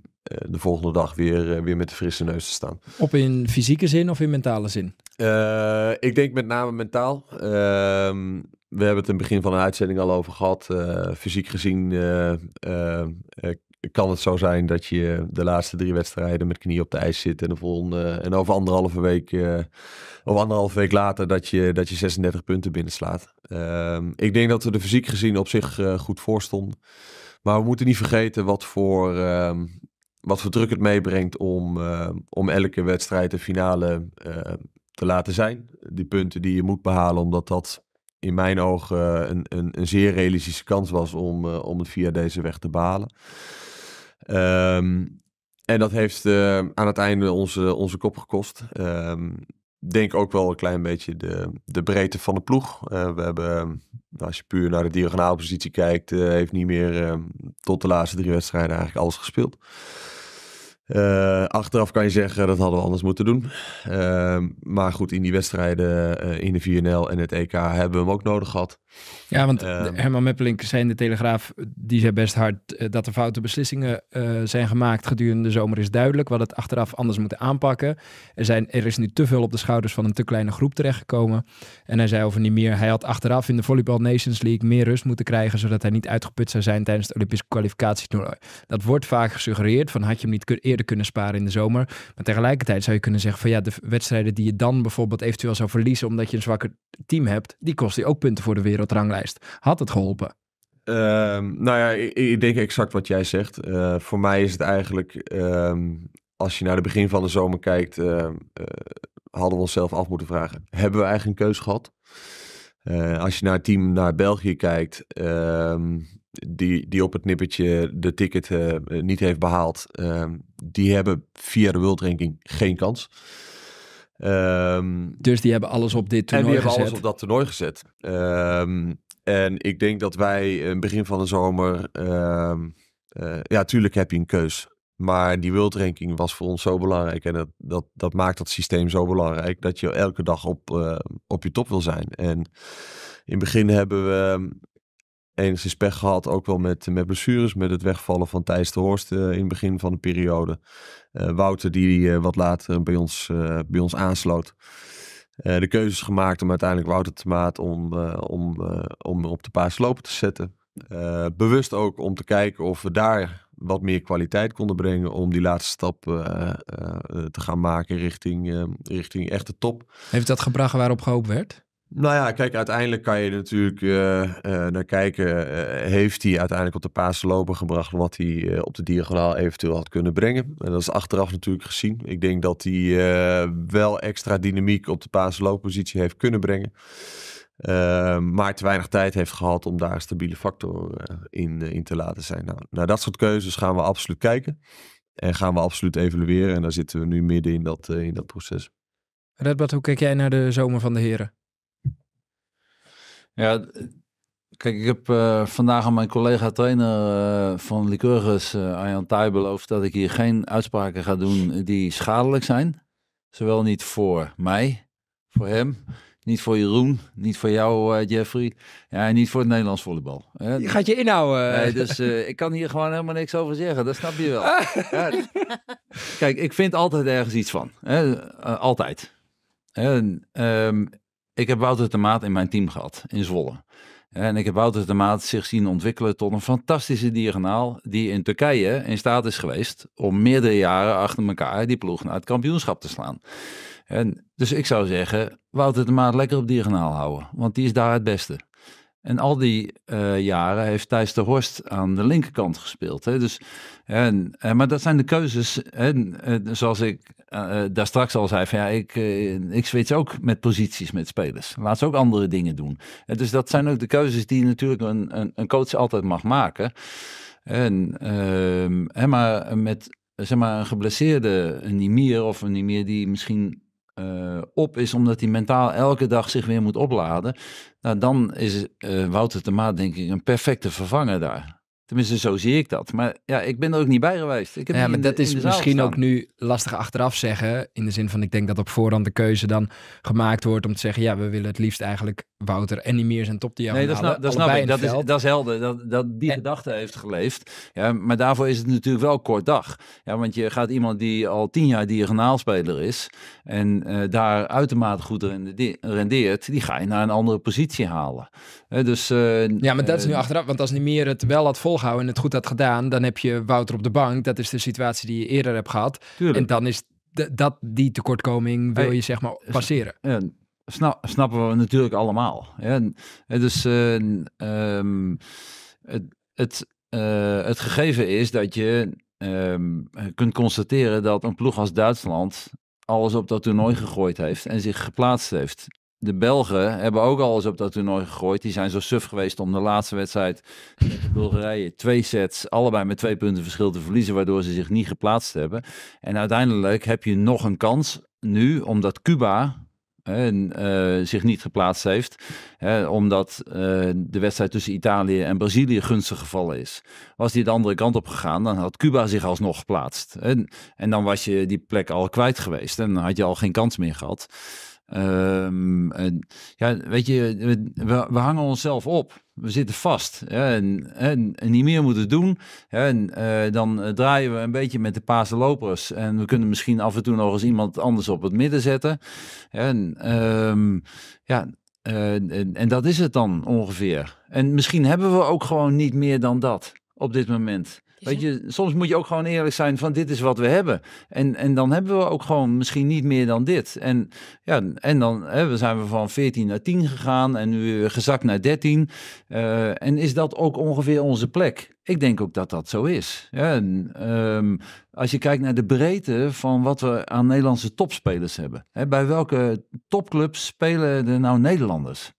de volgende dag weer, weer met de frisse neus te staan. Op in fysieke zin of in mentale zin? ik denk met name mentaal. Ehm, we hebben het in het begin van de uitzending al over gehad. Eh, fysiek gezien eh, eh, kan het zo zijn dat je de laatste drie wedstrijden met knie op de ijs zit. En, de volgende, en over anderhalve week, of anderhalve week later dat je, dat je 36 punten binnenslaat. Ehm, ik denk dat we er fysiek gezien op zich goed voor Maar we moeten niet vergeten wat voor, ehm, wat voor druk het meebrengt om, om elke wedstrijd de finale te laten zijn. Die punten die je moet behalen, omdat dat in mijn ogen eh, een, een, een, zeer realistische kans was om, eh, om het via deze weg te balen. Ehm, en dat heeft eh, aan het einde onze, onze kop gekost. Um, denk ook wel een klein beetje de, de breedte van de ploeg. we hebben, als je puur naar de positie kijkt, heeft niet meer tot de laatste drie wedstrijden eigenlijk alles gespeeld. Eh, achteraf kan je zeggen dat hadden we anders moeten doen. Eh, maar goed, in die wedstrijden eh, in de 4 en het EK hebben we hem ook nodig gehad. Ja, want ehm. Herman Meppelink zei in de Telegraaf, die zei best hard eh, dat er foute beslissingen eh, zijn gemaakt gedurende de zomer is duidelijk. We hadden het achteraf anders moeten aanpakken. Er, zijn, er is nu te veel op de schouders van een te kleine groep terechtgekomen. En hij zei over niet meer, hij had achteraf in de Volleyball Nations League meer rust moeten krijgen, zodat hij niet uitgeput zou zijn tijdens de Olympische kwalificatietoernooi. Dat wordt vaak gesuggereerd van had je hem niet eerder kunnen sparen in de zomer. Maar tegelijkertijd zou je kunnen zeggen van ja, de wedstrijden die je dan bijvoorbeeld eventueel zou verliezen omdat je een zwakker team hebt, die kost je ook punten voor de wereld ranglijst Had het geholpen? Ehm, nou ja, ik, ik, denk exact wat jij zegt. Eh, voor mij is het eigenlijk, ehm, als je naar de begin van de zomer kijkt, ehm, eh, hadden we onszelf af moeten vragen. Hebben we eigenlijk een keus gehad? Eh, als je naar het team naar België kijkt, die, die op het nippertje de ticket niet heeft behaald, die hebben via de World Ranking geen kans. Ehm, dus die hebben alles op dit toernooi gezet? En die hebben alles op dat toernooi gezet. Ehm, en ik denk dat wij in eh, begin van de zomer... Ehm, eh, ja, tuurlijk heb je een keus. Maar die world was voor ons zo belangrijk. En dat, dat, dat maakt dat systeem zo belangrijk. Dat je elke dag op, eh, op je top wil zijn. En in het begin hebben we enigszins pech gehad, ook wel met, met blessures, met het wegvallen van Thijs de Horst eh, in het begin van de periode. Eh, Wouter die eh, wat later bij ons, bij ons aansloot. de keuzes gemaakt om uiteindelijk Wouter te maat om, om, om op de paas lopen te zetten. bewust ook om te kijken of we daar wat meer kwaliteit konden brengen om die laatste stap te gaan maken richting, richting echte top. Heeft dat gebracht waarop gehoopt werd? Nou ja, kijk, uiteindelijk kan je natuurlijk eh, eh, naar kijken. Eh, heeft hij uiteindelijk op de paas lopen gebracht wat hij op de diagonaal eventueel had kunnen brengen? En dat is achteraf natuurlijk gezien. Ik denk dat hij wel extra dynamiek op de paas looppositie heeft kunnen brengen. Ehm, maar te weinig tijd heeft gehad om daar een stabiele factor in, in te laten zijn. Nou, naar dat soort keuzes gaan we absoluut kijken. En gaan we absoluut evalueren. En daar zitten we nu midden in dat, in dat proces. Redbad, hoe kijk jij naar de zomer van de heren? Ja, kijk, ik heb eh, vandaag aan mijn collega trainer eh, van Lycurgus, uh, Arjan beloofd dat ik hier geen uitspraken ga doen die schadelijk zijn. Zowel niet voor mij, voor hem, niet voor Jeroen, niet voor jou, Jeffrey. Ja, en niet voor het Nederlands volleybal. Hè? Je gaat je inhouden. Nee, dus ik kan hier gewoon helemaal niks over zeggen. Dat snap je wel. ja. Kijk, ik vind altijd ergens iets van. Hè? altijd. En, ehm, ik heb Wouter de Maat in mijn team gehad, in Zwolle. En ik heb Wouter de Maat zich zien ontwikkelen tot een fantastische diagonaal die in Turkije in staat is geweest om meerdere jaren achter elkaar die ploeg naar het kampioenschap te slaan. En dus ik zou zeggen, Wouter de Maat lekker op diagonaal houden, want die is daar het beste. En al die eh, jaren heeft Thijs de Horst aan de linkerkant gespeeld. Hè? Dus en, eh, maar dat zijn de keuzes. En, eh, zoals ik eh, daar straks al zei, ja, ik, uh, ik switch ook met posities met spelers. Laat ze ook andere dingen doen. En dus dat zijn ook de keuzes die natuurlijk een, een, een coach altijd mag maken. En, ehm, maar met zeg maar, een geblesseerde een Nimir of een Nimir die misschien op is, omdat hij mentaal elke dag zich weer moet opladen. Nou, dan is Wouter de Maat, denk ik, een perfecte vervanger daar. Tenminste, zo zie ik dat. Maar ja, ik ben er ook niet bij geweest. Ik heb ja, maar dat is misschien ook nu lastig achteraf zeggen. In de zin van, ik denk dat op voorhand de keuze dan gemaakt wordt om te zeggen... ja, we willen het liefst eigenlijk Wouter en die meer zijn top Nee, dat, snap, dat snap ik. Dat is, dat is helder. Dat, dat die gedachte heeft geleefd. Ja, maar daarvoor is het natuurlijk wel kort dag. Ja, want je gaat iemand die al tien jaar diagonaalspeler is en eh, daar uitermate goed rendeert, die ga je naar een andere positie halen. dus, eh, ja, maar dat is nu eh, achteraf. Want als niet meer het wel had volgehouden en het goed had gedaan, dan heb je Wouter op de bank. Dat is de situatie die je eerder hebt gehad. En dan is dat die tekortkoming wil je zeg maar passeren. Ja, snappen we natuurlijk allemaal. Ja, dus eh, ehm, het, het, eh, het gegeven is dat je ehm, kunt constateren dat een ploeg als Duitsland alles op dat toernooi gegooid heeft en zich geplaatst heeft. De Belgen hebben ook alles op dat toernooi gegooid. Die zijn zo suf geweest om de laatste wedstrijd met Bulgarije twee sets, allebei met twee punten verschil te verliezen, waardoor ze zich niet geplaatst hebben. En uiteindelijk heb je nog een kans nu, omdat Cuba en eh, zich niet geplaatst heeft, hè, omdat eh, de wedstrijd tussen Italië en Brazilië gunstig gevallen is. Was die de andere kant op gegaan, dan had Cuba zich alsnog geplaatst. En, en dan was je die plek al kwijt geweest en dan had je al geen kans meer gehad. Ehm, ja, weet je, we, we, hangen onszelf op. We zitten vast en, en, niet meer moeten doen. en eh, dan eh, draaien we een beetje met de paarse lopers. En we kunnen misschien af en toe nog eens iemand anders op het midden zetten. En ehm, ja, eh, en, en, dat is het dan ongeveer. En misschien hebben we ook gewoon niet meer dan dat op dit moment. Weet je, soms moet je ook gewoon eerlijk zijn van dit is wat we hebben. En, en dan hebben we ook gewoon misschien niet meer dan dit. En, ja, en dan hè, zijn we van 14 naar 10 gegaan en nu gezakt naar 13. Eh, en is dat ook ongeveer onze plek? Ik denk ook dat dat zo is. Ehm, als je kijkt naar de breedte van wat we aan Nederlandse topspelers hebben. Hè, bij welke topclubs spelen er nou Nederlanders?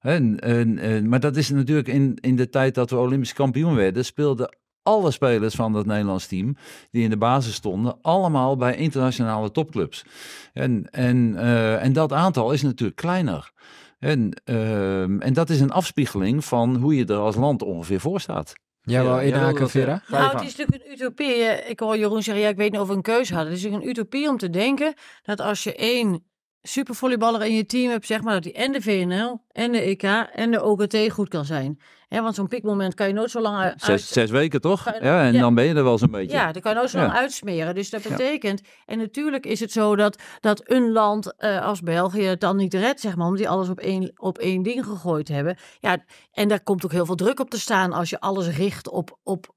en, maar dat is natuurlijk in, in de tijd dat we Olympisch kampioen werden, speelden alle spelers van dat Nederlands team die in de basis stonden, allemaal bij internationale topclubs. En, en, eh, en dat aantal is natuurlijk kleiner. En, eh, en dat is een afspiegeling van hoe je er als land ongeveer voor staat. Ja, wel in Haken, Vera. Nou, het is natuurlijk een utopie. Ik hoor Jeroen zeggen, ja, ik weet niet of we een keuze hadden. Het is natuurlijk een utopie om te denken dat als je één supervolleyballer in je team hebt, zeg maar, dat die en de VNL, en de EK, en de OKT goed kan zijn. want zo'n piekmoment kan je nooit zo lang uit... Zes, weken toch? ja, en dan ben je er wel zo'n beetje. Ja, dat kan je nooit zo lang uitsmeren. Dus dat betekent... En natuurlijk is het zo dat, dat een land eh, als België het dan niet redt, zeg maar. Omdat die alles op één, op één ding gegooid hebben. Ja, en daar komt ook heel veel druk op te staan als je alles richt op, op,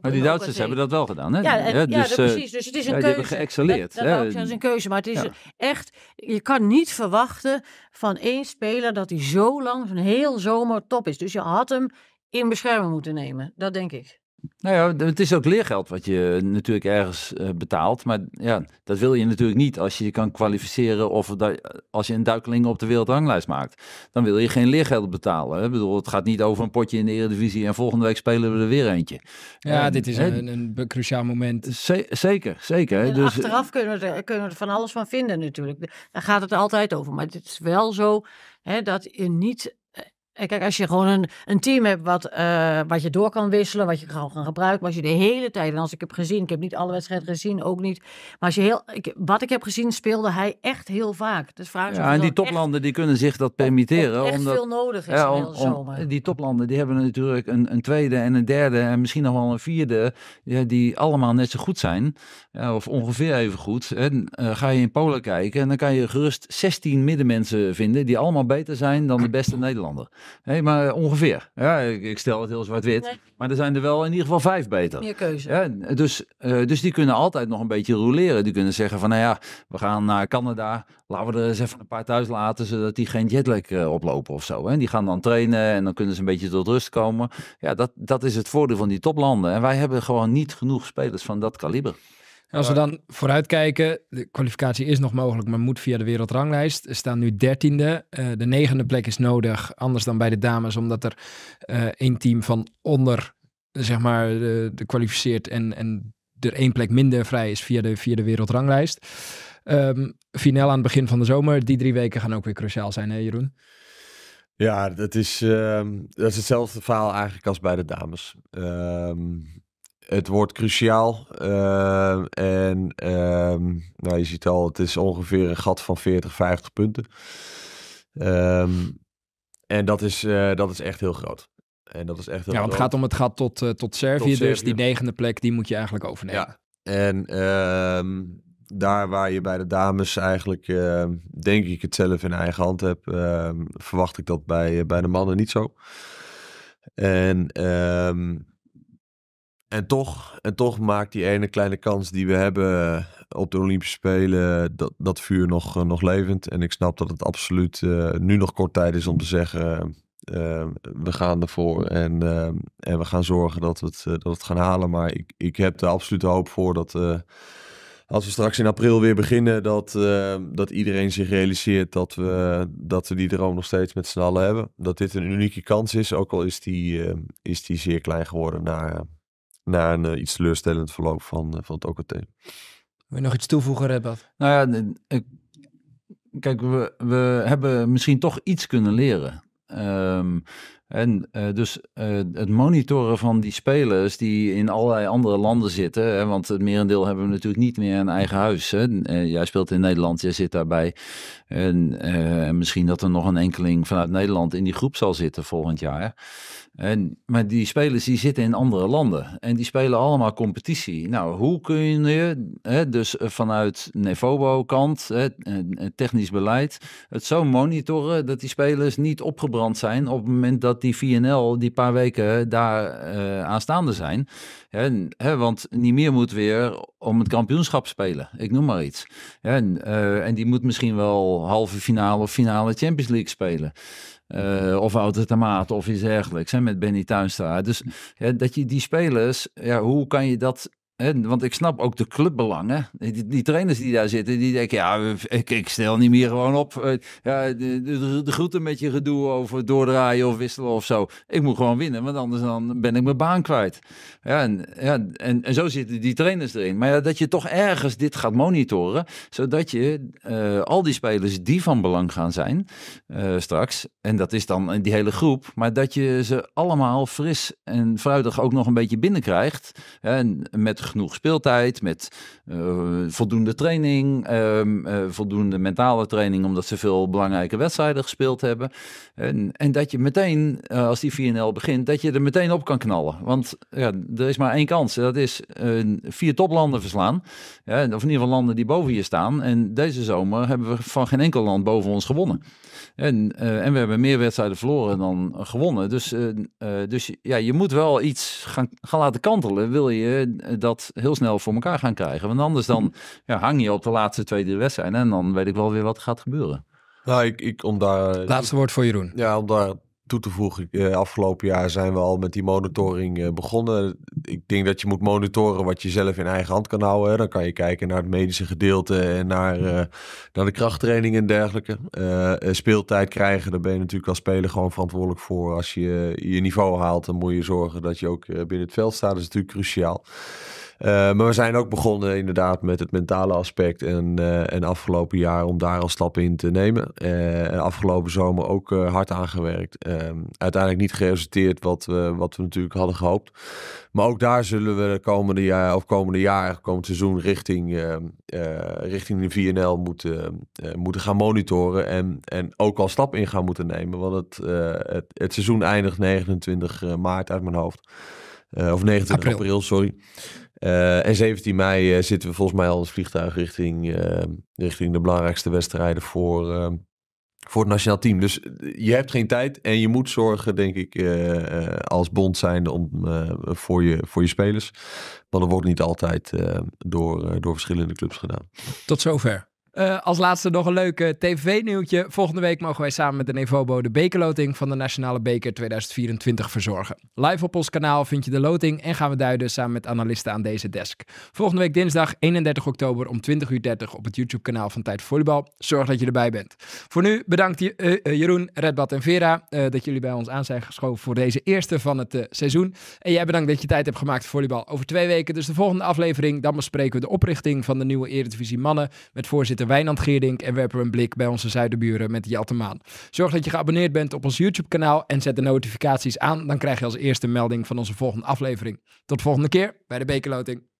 maar die Duitsers hebben dat wel gedaan, hè? Ja, en, eh, ja dus, eh, precies. Dus het is een keuze. Ze hebben geëxcelleerd. Dat, dat is dus een keuze. Maar het is echt, je kan niet verwachten van één speler dat hij zo lang, een heel zomer top is. Dus je had hem in bescherming moeten nemen. Dat denk ik. Nou ja, het is ook leergeld wat je natuurlijk ergens eh, betaalt. Maar ja, dat wil je natuurlijk niet als je je kan kwalificeren of als je een duikeling op de wereldranglijst maakt. Dan wil je geen leergeld betalen. Ik bedoel, het gaat niet over een potje in de Eredivisie en volgende week spelen we er weer eentje. Ja, dit is een, een, cruciaal moment. zeker, zeker. dus, achteraf eh, kunnen we, er, kunnen van alles van vinden natuurlijk. Daar gaat het altijd over. Maar het is wel zo hè, dat je niet eh, kijk, als je gewoon een, een team hebt wat, eh, wat je door kan wisselen, wat je gewoon kan gebruiken. als je de hele tijd, en als ik heb gezien, ik heb niet alle wedstrijden gezien, ook niet. Maar als je heel, wat ik heb gezien, speelde hij echt heel vaak. Dus vraag ja, en die toplanden die kunnen zich dat permitteren. Er is echt veel nodig is ja, om, Die toplanden die hebben natuurlijk een, een tweede en een derde en misschien nog wel een vierde. Ja, die allemaal net zo goed zijn. of ongeveer even goed. En, eh, ga je in Polen kijken en dan kan je gerust 16 middenmensen vinden die allemaal beter zijn dan de beste Nederlander. Nee, maar ongeveer. Ja, ik, stel het heel zwart-wit. Nee. Maar er zijn er wel in ieder geval vijf beter. Meer keuze. Ja, dus, eh, dus die kunnen altijd nog een beetje roleren. Die kunnen zeggen van, nou ja, we gaan naar Canada. Laten we er eens even een paar thuis laten, zodat die geen jetlag eh, oplopen of zo. Hè. Die gaan dan trainen en dan kunnen ze een beetje tot rust komen. Ja, dat, dat is het voordeel van die toplanden. En wij hebben gewoon niet genoeg spelers van dat kaliber als we dan vooruitkijken, de kwalificatie is nog mogelijk, maar moet via de wereldranglijst. Er staan nu dertiende. Eh, de negende plek is nodig, anders dan bij de dames, omdat er uh, één team van onder, zeg maar, de, de kwalificeert en, en er één plek minder vrij is via de, via de wereldranglijst. Um, aan het begin van de zomer. Die drie weken gaan ook weer cruciaal zijn, hè Jeroen? Ja, dat is, ehm, dat is hetzelfde verhaal eigenlijk als bij de dames. Ehm, het wordt cruciaal. Eh, en ehm, nou, je ziet al, het is ongeveer een gat van 40, 50 punten. Ehm, en dat is, eh, dat is echt heel groot. En dat is echt heel ja, want het gaat om het gat tot, eh, tot Servië. dus die negende plek, die moet je eigenlijk overnemen. Ja, en ehm, daar waar je bij de dames eigenlijk, denk ik, het zelf in eigen hand hebt, verwacht ik dat bij, bij de mannen niet zo. En en toch, en toch maakt die ene kleine kans die we hebben eh, op de Olympische Spelen dat, dat vuur nog, eh, nog levend. En ik snap dat het absoluut eh, nu nog kort tijd is om te zeggen: we gaan ervoor en, en we gaan zorgen dat we het, dat we het gaan halen. Maar ik, ik heb de absolute hoop voor dat als we straks in april weer beginnen, dat, dat iedereen zich realiseert dat we, dat we die droom nog steeds met z'n allen hebben. Dat dit een unieke kans is, ook al is die, is die zeer klein geworden na een eh, iets teleurstellend verloop van, eh, van het OKT. Wil je nog iets toevoegen, Redbad? Nou ja, kijk, we, we hebben misschien toch iets kunnen leren. Ehm, en eh, dus eh, het monitoren van die spelers die in allerlei andere landen zitten. Hè, want het merendeel hebben we natuurlijk niet meer een eigen huis. Hè. Eh, jij speelt in Nederland, jij zit daarbij. En misschien dat er nog een enkeling vanuit Nederland in die groep zal zitten volgend jaar. En, maar die spelers die zitten in andere landen. En die spelen allemaal competitie. Nou, hoe kun je hè, dus vanuit Nefobo kant technisch beleid, het zo monitoren dat die spelers niet opgebrand zijn op het moment dat die VNL die paar weken daar uh, aanstaande zijn. want niet meer moet weer om het kampioenschap spelen. Ik noem maar iets. En, eh, en die moet misschien wel halve finale of finale Champions League spelen. Uh, of Wouter Tamaat of iets dergelijks. Hè, met Benny Tuinstra. Dus dat je die spelers, ja, hoe kan je dat want ik snap ook de clubbelangen. Die, die, trainers die daar zitten, die denken, ja, ik, ik stel niet meer gewoon op. Eh, ja, de, de, de groeten met je gedoe over doordraaien of wisselen of zo. Ik moet gewoon winnen, want anders dan ben ik mijn baan kwijt. Ja, en, ja, en, en zo zitten die trainers erin. Maar dat je toch ergens dit gaat monitoren, zodat je eh, al die spelers die van belang gaan zijn eh, straks, en dat is dan die hele groep, maar dat je ze allemaal fris en fruitig ook nog een beetje binnenkrijgt. En met genoeg speeltijd, met eh, voldoende training, ehm, eh, voldoende mentale training, omdat ze veel belangrijke wedstrijden gespeeld hebben. En, en dat je meteen, eh, als die 4-0 begint, dat je er meteen op kan knallen. Want ja, er is maar één kans. Dat is vier toplanden verslaan. of in ieder geval landen die boven je staan. En deze zomer hebben we van geen enkel land boven ons gewonnen. En, eh, en we hebben meer wedstrijden verloren dan gewonnen. Dus, eh, eh, dus ja, je moet wel iets gaan, gaan laten kantelen. Wil je dat heel snel voor elkaar gaan krijgen. Want anders dan ja, hang je op de laatste twee, drie wedstrijden. En dan weet ik wel weer wat gaat gebeuren. Nou, ik, ik om daar... Laatste woord voor Jeroen. Ja, om daar toe te voegen. Eh, afgelopen jaar zijn we al met die monitoring eh, begonnen. Ik denk dat je moet monitoren wat je zelf in eigen hand kan houden. Hè. Dan kan je kijken naar het medische gedeelte en naar, mm. eh, naar de krachttraining en dergelijke. speeltijd krijgen, daar ben je natuurlijk als speler gewoon verantwoordelijk voor. Als je je niveau haalt, dan moet je zorgen dat je ook binnen het veld staat. Dat is natuurlijk cruciaal. Eh, maar we zijn ook begonnen inderdaad met het mentale aspect. En, eh, afgelopen jaar om daar al stappen in te nemen. Eh, en afgelopen zomer ook hard aangewerkt. Ehm, uiteindelijk niet geresulteerd wat, we wat we natuurlijk hadden gehoopt. Maar ook daar zullen we komende jaar of komende jaar, komend seizoen richting, ehm, richting de VNL moeten, moeten gaan monitoren. En, en ook al stap in gaan moeten nemen. Want het, het, het, seizoen eindigt 29 maart uit mijn hoofd. of 29 april, april sorry. Eh, en 17 mei eh, zitten we volgens mij al in het vliegtuig richting, ehm, richting de belangrijkste wedstrijden voor, ehm, voor het nationaal team. Dus eh, je hebt geen tijd en je moet zorgen, denk ik, als bond zijnde om, voor, je, voor je spelers. Want dat wordt niet altijd door, door verschillende clubs gedaan. Tot zover. Eh, als laatste nog een leuke eh, TV-nieuwtje. Volgende week mogen wij samen met de Nevobo de bekerloting van de Nationale Beker 2024 verzorgen. Live op ons kanaal vind je de loting en gaan we duiden samen met analisten aan deze desk. Volgende week dinsdag 31 oktober om 20.30 uur op het YouTube-kanaal van Tijd Volleybal. Zorg dat je erbij bent. Voor nu bedankt je, uh, Jeroen, Redbad en Vera dat jullie bij ons aan zijn geschoven voor deze eerste van het seizoen. En jij bedankt dat je tijd hebt gemaakt voor volleybal over twee weken. Dus de volgende aflevering, dan bespreken we de oprichting van de nieuwe Eredivisie Mannen met voorzitter Wijnand Geerdink en werpen we een blik bij onze zuidenburen met Maan. Zorg dat je geabonneerd bent op ons YouTube-kanaal en zet de notificaties aan. Dan krijg je als eerste melding van onze volgende aflevering. Tot volgende keer bij de Bekerloting.